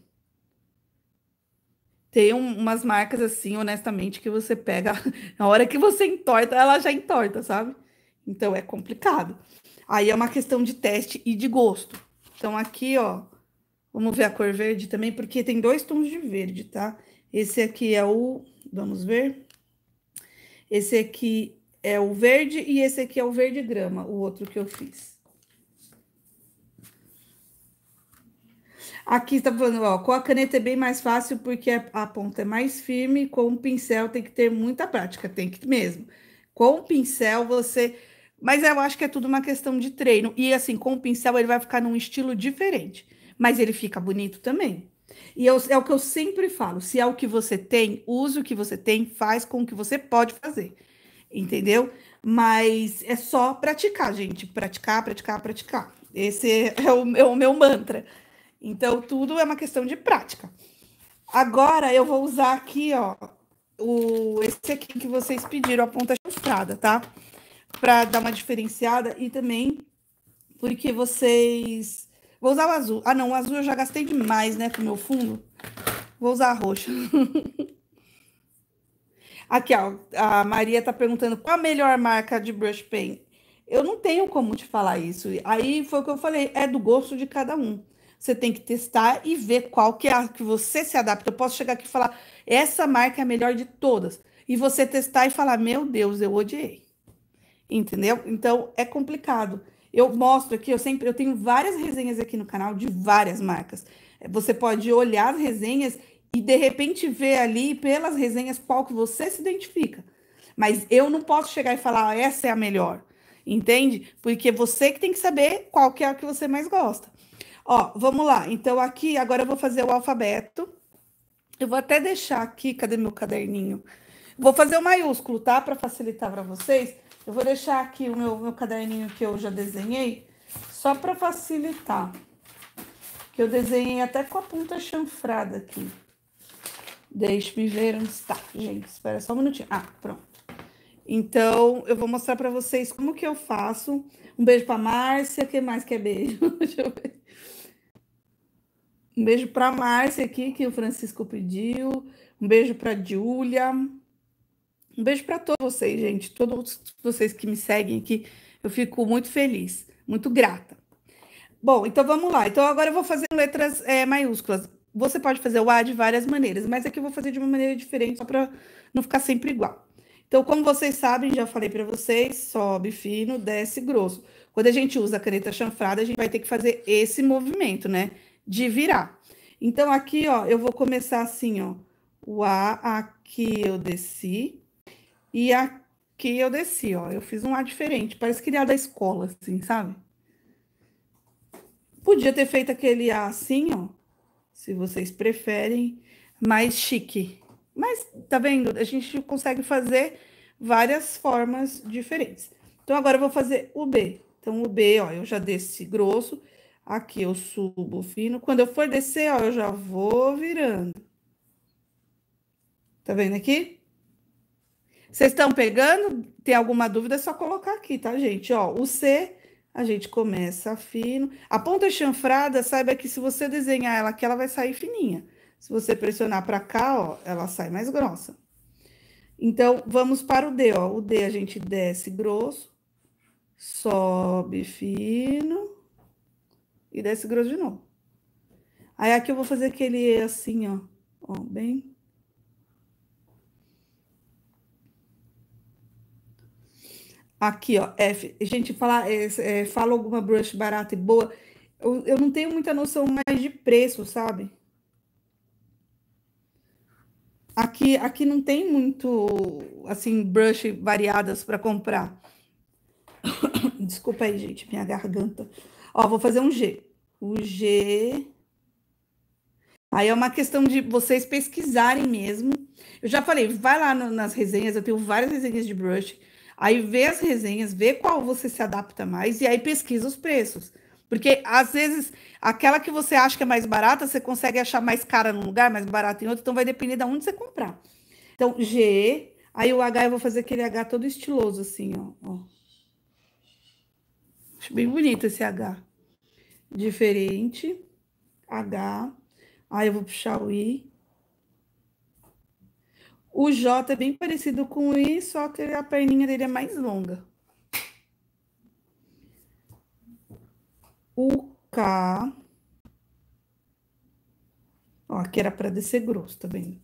tem um, umas marcas assim, honestamente, que você pega, na hora que você entorta, ela já entorta, sabe? Então é complicado. Aí é uma questão de teste e de gosto. Então aqui, ó, vamos ver a cor verde também, porque tem dois tons de verde, tá? Esse aqui é o, vamos ver. Esse aqui é o verde e esse aqui é o verde grama, o outro que eu fiz. Aqui está falando, ó, com a caneta é bem mais fácil porque a ponta é mais firme, com o pincel tem que ter muita prática, tem que mesmo. Com o pincel você. Mas eu acho que é tudo uma questão de treino. E assim, com o pincel ele vai ficar num estilo diferente, mas ele fica bonito também. E eu, é o que eu sempre falo: se é o que você tem, use o que você tem, faz com o que você pode fazer. Entendeu? Mas é só praticar, gente. Praticar, praticar, praticar. Esse é o, é o meu mantra. Então, tudo é uma questão de prática. Agora, eu vou usar aqui, ó, o, esse aqui que vocês pediram, a ponta chanfrada, tá? Pra dar uma diferenciada e também porque vocês... Vou usar o azul. Ah, não, o azul eu já gastei demais, né, com o meu fundo. Vou usar a roxa. Aqui, ó, a Maria tá perguntando qual a melhor marca de brush pen. Eu não tenho como te falar isso. Aí foi o que eu falei, é do gosto de cada um você tem que testar e ver qual que é a que você se adapta. Eu posso chegar aqui e falar, essa marca é a melhor de todas. E você testar e falar, meu Deus, eu odiei. Entendeu? Então, é complicado. Eu mostro aqui, eu sempre, eu tenho várias resenhas aqui no canal de várias marcas. Você pode olhar as resenhas e de repente ver ali pelas resenhas qual que você se identifica. Mas eu não posso chegar e falar, ah, essa é a melhor. Entende? Porque você que tem que saber qual que é a que você mais gosta. Ó, vamos lá. Então, aqui, agora eu vou fazer o alfabeto. Eu vou até deixar aqui, cadê meu caderninho? Vou fazer o maiúsculo, tá? Para facilitar para vocês. Eu vou deixar aqui o meu, meu caderninho que eu já desenhei, só para facilitar. Que eu desenhei até com a ponta chanfrada aqui. Deixe-me ver onde está, gente. Espera só um minutinho. Ah, pronto. Então, eu vou mostrar para vocês como que eu faço. Um beijo para Márcia. que mais quer é beijo? Deixa eu ver. Um beijo para Márcia aqui, que o Francisco pediu. Um beijo para Júlia. Um beijo para todos vocês, gente. Todos vocês que me seguem aqui. Eu fico muito feliz, muito grata. Bom, então vamos lá. Então agora eu vou fazer letras é, maiúsculas. Você pode fazer o A de várias maneiras, mas aqui eu vou fazer de uma maneira diferente, só para não ficar sempre igual. Então, como vocês sabem, já falei para vocês, sobe fino, desce grosso. Quando a gente usa a caneta chanfrada, a gente vai ter que fazer esse movimento, né? de virar. Então, aqui, ó, eu vou começar assim, ó. O A, aqui eu desci. E aqui eu desci, ó. Eu fiz um A diferente. Parece que ele é da escola, assim, sabe? Podia ter feito aquele A assim, ó. Se vocês preferem. Mais chique. Mas, tá vendo? A gente consegue fazer várias formas diferentes. Então, agora eu vou fazer o B. Então, o B, ó, eu já desci grosso Aqui eu subo fino. Quando eu for descer, ó, eu já vou virando. Tá vendo aqui? Vocês estão pegando? Tem alguma dúvida, é só colocar aqui, tá, gente? Ó, o C, a gente começa fino. A ponta chanfrada, saiba que se você desenhar ela aqui, ela vai sair fininha. Se você pressionar para cá, ó, ela sai mais grossa. Então, vamos para o D, ó. O D a gente desce grosso, sobe fino e desce grosso de novo. Aí aqui eu vou fazer aquele assim, ó, ó bem. Aqui, ó, F. Gente, falar, é, é, fala alguma brush barata e boa. Eu, eu não tenho muita noção mais de preço, sabe? Aqui, aqui não tem muito, assim, brush variadas para comprar. Desculpa aí, gente, minha garganta. Ó, vou fazer um G. O G. Aí é uma questão de vocês pesquisarem mesmo. Eu já falei, vai lá no, nas resenhas, eu tenho várias resenhas de brush. Aí vê as resenhas, vê qual você se adapta mais e aí pesquisa os preços. Porque às vezes aquela que você acha que é mais barata, você consegue achar mais cara num lugar, mais barata em outro, então vai depender de onde você comprar. Então, G, aí o H eu vou fazer aquele H todo estiloso, assim, ó. ó. Acho bem bonito esse H diferente, H. Aí ah, eu vou puxar o I. O J é bem parecido com o I, só que a perninha dele é mais longa. O K. Ó, aqui era para descer grosso, tá vendo?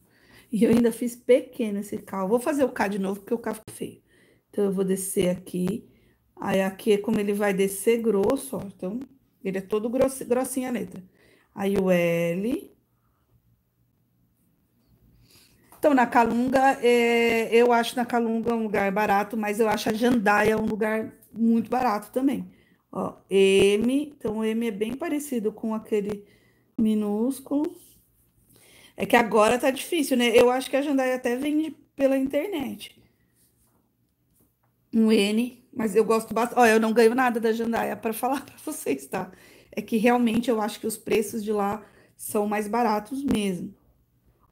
E eu ainda fiz pequeno esse K. Eu vou fazer o K de novo, porque o K ficou feio. Então, eu vou descer aqui. Aí, aqui é como ele vai descer grosso, ó. Então, ele é todo gross, grossinho a letra. Aí o L. Então, na Calunga, é, eu acho na Calunga um lugar barato, mas eu acho a Jandaia um lugar muito barato também. Ó, M. Então, o M é bem parecido com aquele minúsculo. É que agora tá difícil, né? Eu acho que a Jandaia até vende pela internet. Um N mas eu gosto bastante. Olha, eu não ganho nada da Jandaia para falar para vocês, tá? É que realmente eu acho que os preços de lá são mais baratos mesmo.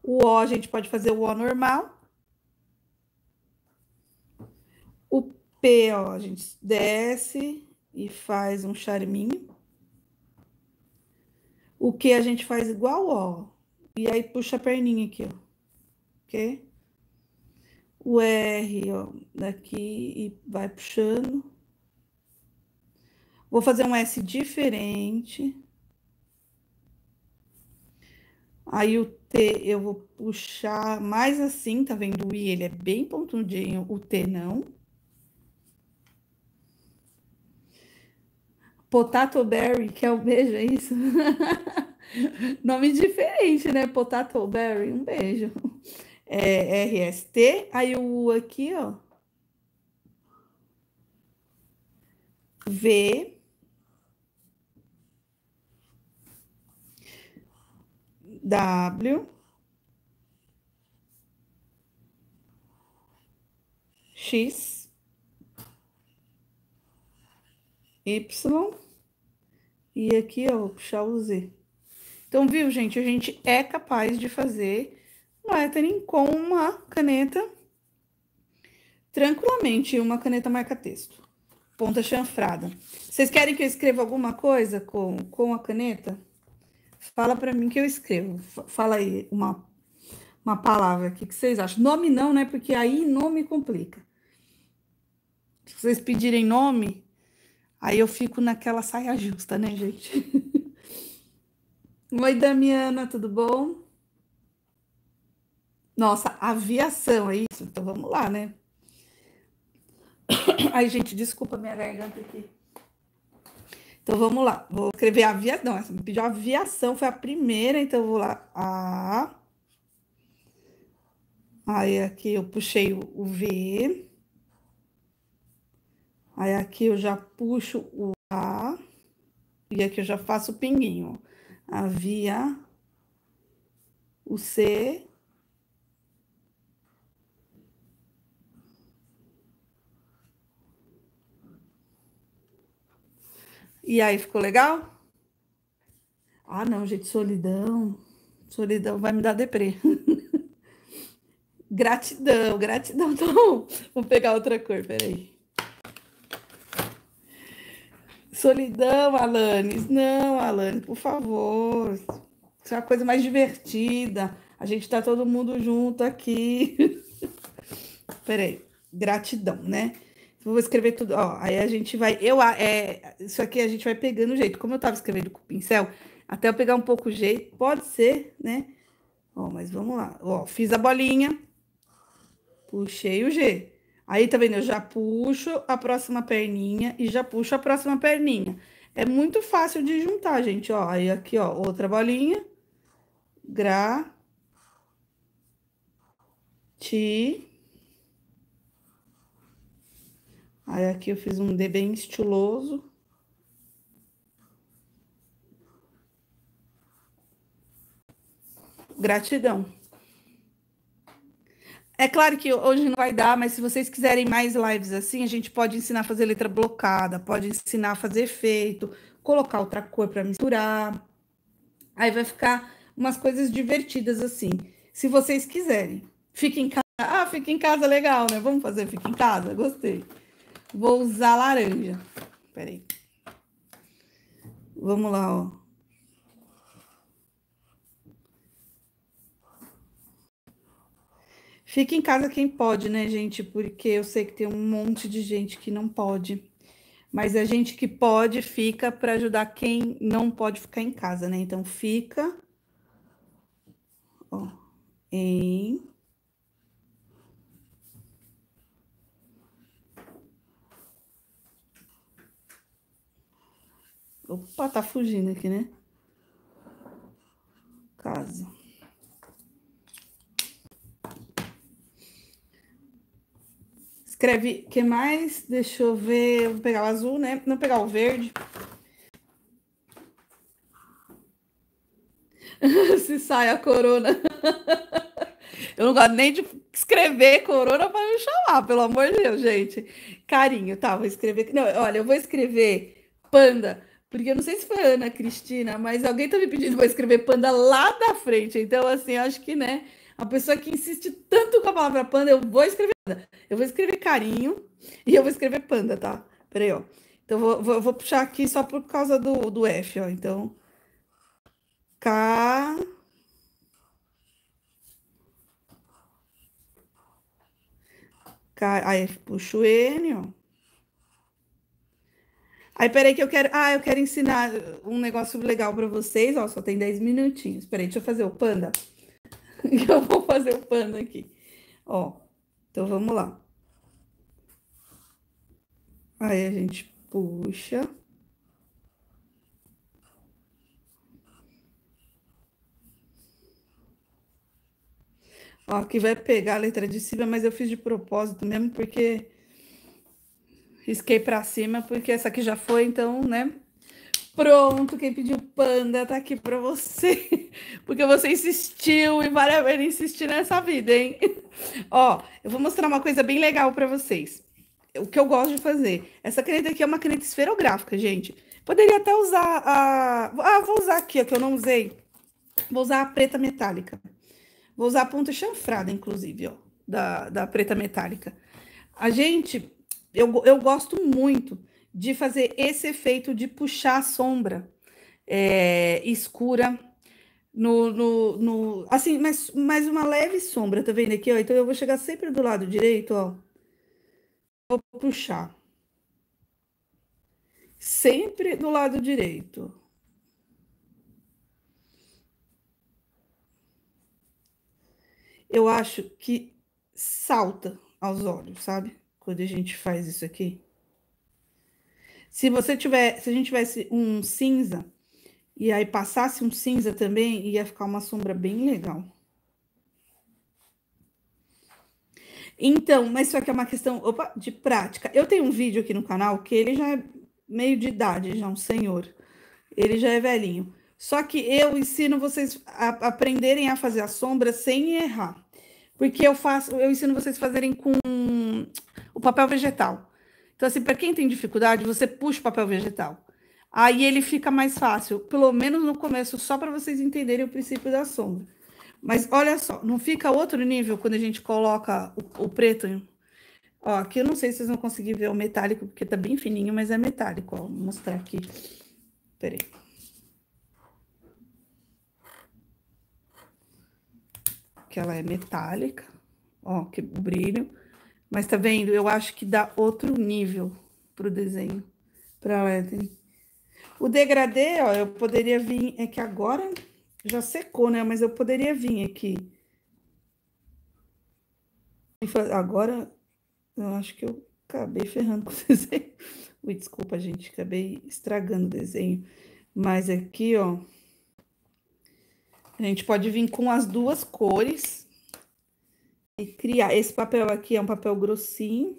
O O, a gente pode fazer o O normal. O P, ó, a gente desce e faz um charminho. O Q a gente faz igual o O. E aí puxa a perninha aqui, ó. Ok? o R, ó, daqui e vai puxando. Vou fazer um S diferente. Aí o T eu vou puxar mais assim, tá vendo? O I ele é bem pontudinho, o T não. Potato Berry, que é um beijo, é isso? Nome diferente, né? Potato Berry, um beijo é, RST, aí o U aqui, ó. V. W. X. Y. E aqui, ó, vou puxar o Z. Então, viu, gente? A gente é capaz de fazer um lettering com uma caneta, tranquilamente, uma caneta marca-texto, ponta chanfrada. Vocês querem que eu escreva alguma coisa com, com a caneta? Fala para mim que eu escrevo. Fala aí uma, uma palavra, o que, que vocês acham? Nome não, né? Porque aí nome complica. Se vocês pedirem nome, aí eu fico naquela saia justa, né, gente? Oi, Damiana, tudo bom? Nossa, aviação, é isso? Então vamos lá, né? Ai, gente, desculpa minha garganta aqui. Então vamos lá. Vou escrever aviação. Não, me pediu aviação, foi a primeira, então eu vou lá. A. Aí aqui eu puxei o V. Aí aqui eu já puxo o A. E aqui eu já faço o pinguinho. Avia, o C, E aí, ficou legal? Ah, não, gente, solidão. Solidão vai me dar deprê. gratidão, gratidão. Então, vou pegar outra cor, peraí. Solidão, Alanis. Não, Alanis, por favor. Isso é uma coisa mais divertida. A gente está todo mundo junto aqui. Peraí. Gratidão, né? Vou escrever tudo, ó. Aí a gente vai. Eu, é, isso aqui a gente vai pegando o jeito. Como eu estava escrevendo com o pincel, até eu pegar um pouco o jeito, pode ser, né? Ó, mas vamos lá. Ó, fiz a bolinha, puxei o G. Aí, tá vendo? Eu já puxo a próxima perninha e já puxo a próxima perninha. É muito fácil de juntar, gente, ó. Aí aqui, ó, outra bolinha. Gra. Ti. Aí aqui eu fiz um D bem estiloso. Gratidão. É claro que hoje não vai dar, mas se vocês quiserem mais lives assim, a gente pode ensinar a fazer letra blocada, pode ensinar a fazer efeito, colocar outra cor para misturar. Aí vai ficar umas coisas divertidas assim. Se vocês quiserem, Fique em casa. Ah, fica em casa legal, né? Vamos fazer fica em casa, gostei. Vou usar laranja. Peraí. Vamos lá, ó. Fica em casa quem pode, né, gente? Porque eu sei que tem um monte de gente que não pode. Mas a gente que pode fica para ajudar quem não pode ficar em casa, né? Então fica ó, em Opa, tá fugindo aqui, né? Casa. Escreve, que mais? Deixa eu ver, vou pegar o azul, né? Não pegar o verde. Se sai a corona. Eu não gosto nem de escrever corona para me chamar, pelo amor de Deus, gente. Carinho, tá? Vou escrever. Não, olha, eu vou escrever panda porque eu não sei se foi a Ana Cristina, mas alguém tá me pedindo para escrever panda lá da frente. Então, assim, acho que, né, a pessoa que insiste tanto com a palavra panda, eu vou escrever panda. Eu vou escrever carinho e eu vou escrever panda, tá? Peraí, ó. Então, vou, vou, vou puxar aqui só por causa do, do F, ó. Então, K... K... Aí, puxo N, ó. Aí, peraí que eu quero... Ah, eu quero ensinar um negócio legal para vocês. Ó, só tem 10 minutinhos. Peraí, deixa eu fazer o panda. Eu vou fazer o panda aqui. Ó, então vamos lá. Aí a gente puxa. Ó, aqui vai pegar a letra de cima, mas eu fiz de propósito mesmo, porque Risquei para cima, porque essa aqui já foi, então, né? Pronto, quem pediu panda tá aqui para você. Porque você insistiu e vale a pena insistir nessa vida, hein? Ó, eu vou mostrar uma coisa bem legal para vocês. O que eu gosto de fazer. Essa caneta aqui é uma caneta esferográfica, gente. Poderia até usar a... Ah, vou usar aqui, a que eu não usei. Vou usar a preta metálica. Vou usar a ponta chanfrada, inclusive, ó. Da, da preta metálica. A gente eu, eu gosto muito de fazer esse efeito de puxar a sombra é, escura no, no, no, assim, mas, mas uma leve sombra, tá vendo aqui, ó? Então eu vou chegar sempre do lado direito, ó. Vou puxar. Sempre do lado direito. Eu acho que salta aos olhos, sabe? quando a gente faz isso aqui? Se você tiver, se a gente tivesse um cinza e aí passasse um cinza também, ia ficar uma sombra bem legal. Então, mas só que é uma questão opa, de prática. Eu tenho um vídeo aqui no canal que ele já é meio de idade, já é um senhor. Ele já é velhinho. Só que eu ensino vocês a aprenderem a fazer a sombra sem errar. Porque eu faço, eu ensino vocês a fazerem com o papel vegetal. Então, assim, para quem tem dificuldade, você puxa o papel vegetal. Aí ele fica mais fácil, pelo menos no começo, só para vocês entenderem o princípio da sombra. Mas olha só, não fica outro nível quando a gente coloca o, o preto. Ó, aqui eu não sei se vocês vão conseguir ver o metálico, porque tá bem fininho, mas é metálico. Ó, vou mostrar aqui. Peraí. que ela é metálica. Ó, que brilho. Mas tá vendo? Eu acho que dá outro nível pro desenho, pra Eden. O degradê, ó, eu poderia vir... É que agora já secou, né? Mas eu poderia vir aqui. Agora, eu acho que eu acabei ferrando com o desenho. Ui, desculpa, gente, acabei estragando o desenho. Mas aqui, ó... A gente pode vir com as duas cores e criar. Esse papel aqui é um papel grossinho.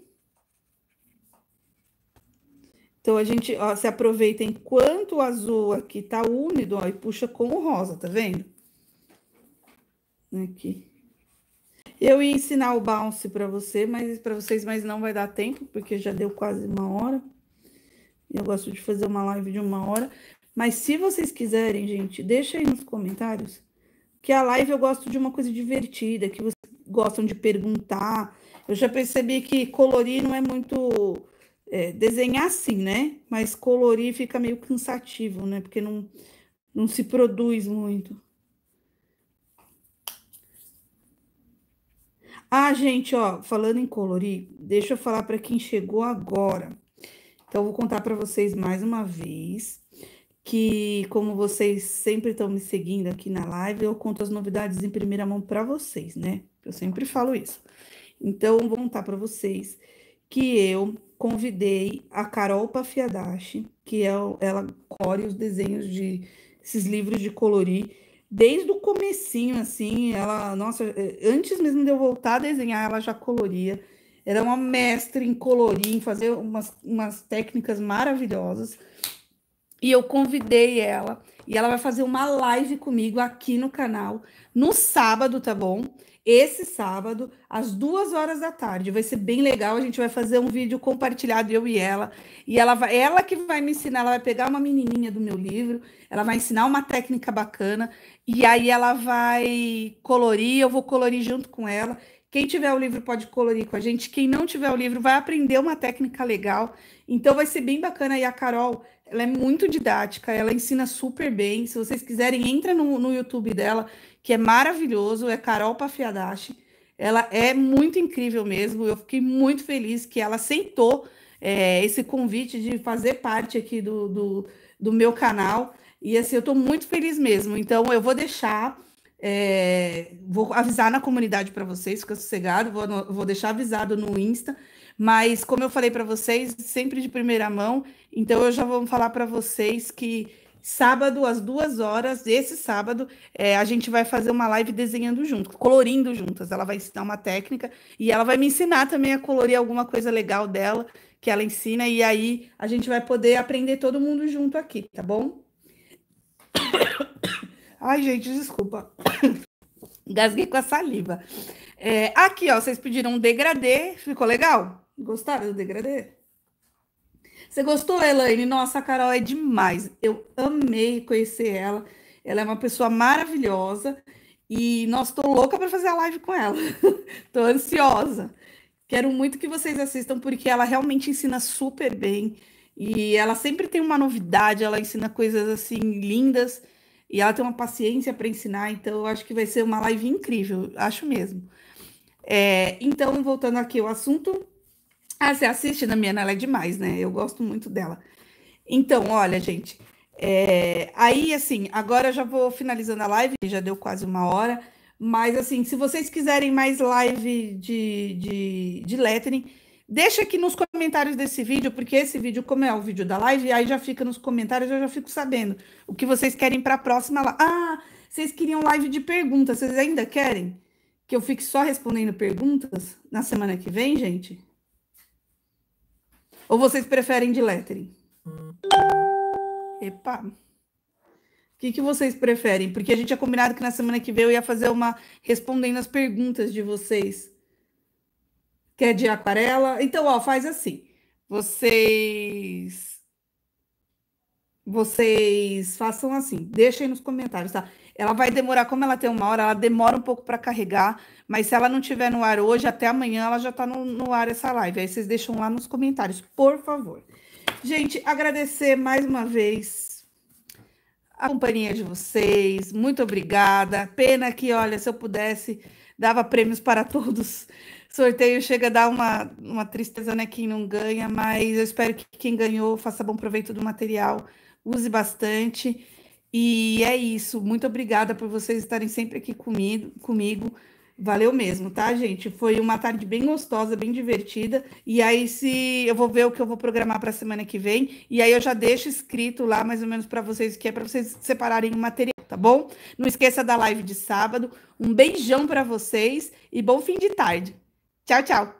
Então, a gente, ó, se aproveita enquanto o azul aqui tá úmido, ó, e puxa com o rosa, tá vendo? Aqui. Eu ia ensinar o bounce para você, mas para vocês, mas não vai dar tempo, porque já deu quase uma hora. Eu gosto de fazer uma live de uma hora. Mas se vocês quiserem, gente, deixa aí nos comentários que a live eu gosto de uma coisa divertida, que vocês gostam de perguntar. Eu já percebi que colorir não é muito. É, desenhar sim, né? Mas colorir fica meio cansativo, né? Porque não, não se produz muito. Ah, gente, ó, falando em colorir, deixa eu falar para quem chegou agora. Então, eu vou contar para vocês mais uma vez que como vocês sempre estão me seguindo aqui na live, eu conto as novidades em primeira mão para vocês, né? Eu sempre falo isso. Então, vou contar para vocês que eu convidei a Carol Pafiadashi, que é, ela core os desenhos de esses livros de colorir desde o comecinho assim, ela, nossa, é, antes mesmo de eu voltar a desenhar, ela já coloria. Era é uma mestre em colorir, em fazer umas, umas técnicas maravilhosas. E eu convidei ela. E ela vai fazer uma live comigo aqui no canal, no sábado, tá bom? Esse sábado, às duas horas da tarde. Vai ser bem legal. A gente vai fazer um vídeo compartilhado, eu e ela. E ela, vai, ela que vai me ensinar. Ela vai pegar uma menininha do meu livro, ela vai ensinar uma técnica bacana. E aí ela vai colorir, eu vou colorir junto com ela. Quem tiver o livro pode colorir com a gente. Quem não tiver o livro vai aprender uma técnica legal. Então vai ser bem bacana. E a Carol ela é muito didática, ela ensina super bem. Se vocês quiserem, entra no, no YouTube dela, que é maravilhoso, é Carol Pafiadashi. Ela é muito incrível mesmo. Eu fiquei muito feliz que ela aceitou é, esse convite de fazer parte aqui do, do, do meu canal. E assim, eu estou muito feliz mesmo. Então, eu vou deixar, é, vou avisar na comunidade para vocês, fica sossegado, vou, vou deixar avisado no Insta mas como eu falei para vocês, sempre de primeira mão, então eu já vou falar para vocês que sábado às duas horas, esse sábado, é, a gente vai fazer uma live desenhando junto, colorindo juntas. Ela vai ensinar uma técnica e ela vai me ensinar também a colorir alguma coisa legal dela que ela ensina e aí a gente vai poder aprender todo mundo junto aqui, tá bom? Ai, gente, desculpa. Gasguei com a saliva. É, aqui, ó, vocês pediram um degradê, ficou legal? Gostaram do degradê? Você gostou, Elaine? Nossa, a Carol é demais. Eu amei conhecer ela. Ela é uma pessoa maravilhosa e nossa, estou louca para fazer a live com ela. Estou ansiosa. Quero muito que vocês assistam porque ela realmente ensina super bem e ela sempre tem uma novidade, ela ensina coisas assim lindas e ela tem uma paciência para ensinar, então eu acho que vai ser uma live incrível, acho mesmo. É, então, voltando aqui ao assunto, ah, você assiste, minha Ela é demais, né? Eu gosto muito dela. Então, olha, gente. É... Aí, assim, agora eu já vou finalizando a live, já deu quase uma hora. Mas, assim, se vocês quiserem mais live de, de, de lettering, deixa aqui nos comentários desse vídeo, porque esse vídeo, como é o vídeo da live, aí já fica nos comentários, eu já fico sabendo o que vocês querem para a próxima live. Ah, vocês queriam live de perguntas, vocês ainda querem? Que eu fique só respondendo perguntas na semana que vem, gente? Ou vocês preferem de lettering? Epa. O que, que vocês preferem? Porque a gente tinha combinado que na semana que vem eu ia fazer uma respondendo as perguntas de vocês. Quer de aquarela? Então, ó, faz assim. Vocês vocês façam assim, deixem nos comentários, tá? Ela vai demorar, como ela tem uma hora, ela demora um pouco para carregar, mas se ela não tiver no ar hoje, até amanhã ela já está no, no ar essa live. Aí vocês deixam lá nos comentários, por favor. Gente, agradecer mais uma vez a companhia de vocês. Muito obrigada. Pena que, olha, se eu pudesse, dava prêmios para todos. Sorteio chega a dar uma, uma tristeza, né? Quem não ganha, mas eu espero que quem ganhou faça bom proveito do material, use bastante. E é isso. Muito obrigada por vocês estarem sempre aqui comigo. comigo. Valeu mesmo, tá, gente? Foi uma tarde bem gostosa, bem divertida. E aí, se eu vou ver o que eu vou programar para a semana que vem, e aí eu já deixo escrito lá mais ou menos para vocês o que é para vocês separarem o material, tá bom? Não esqueça da live de sábado. Um beijão para vocês e bom fim de tarde. Tchau, tchau.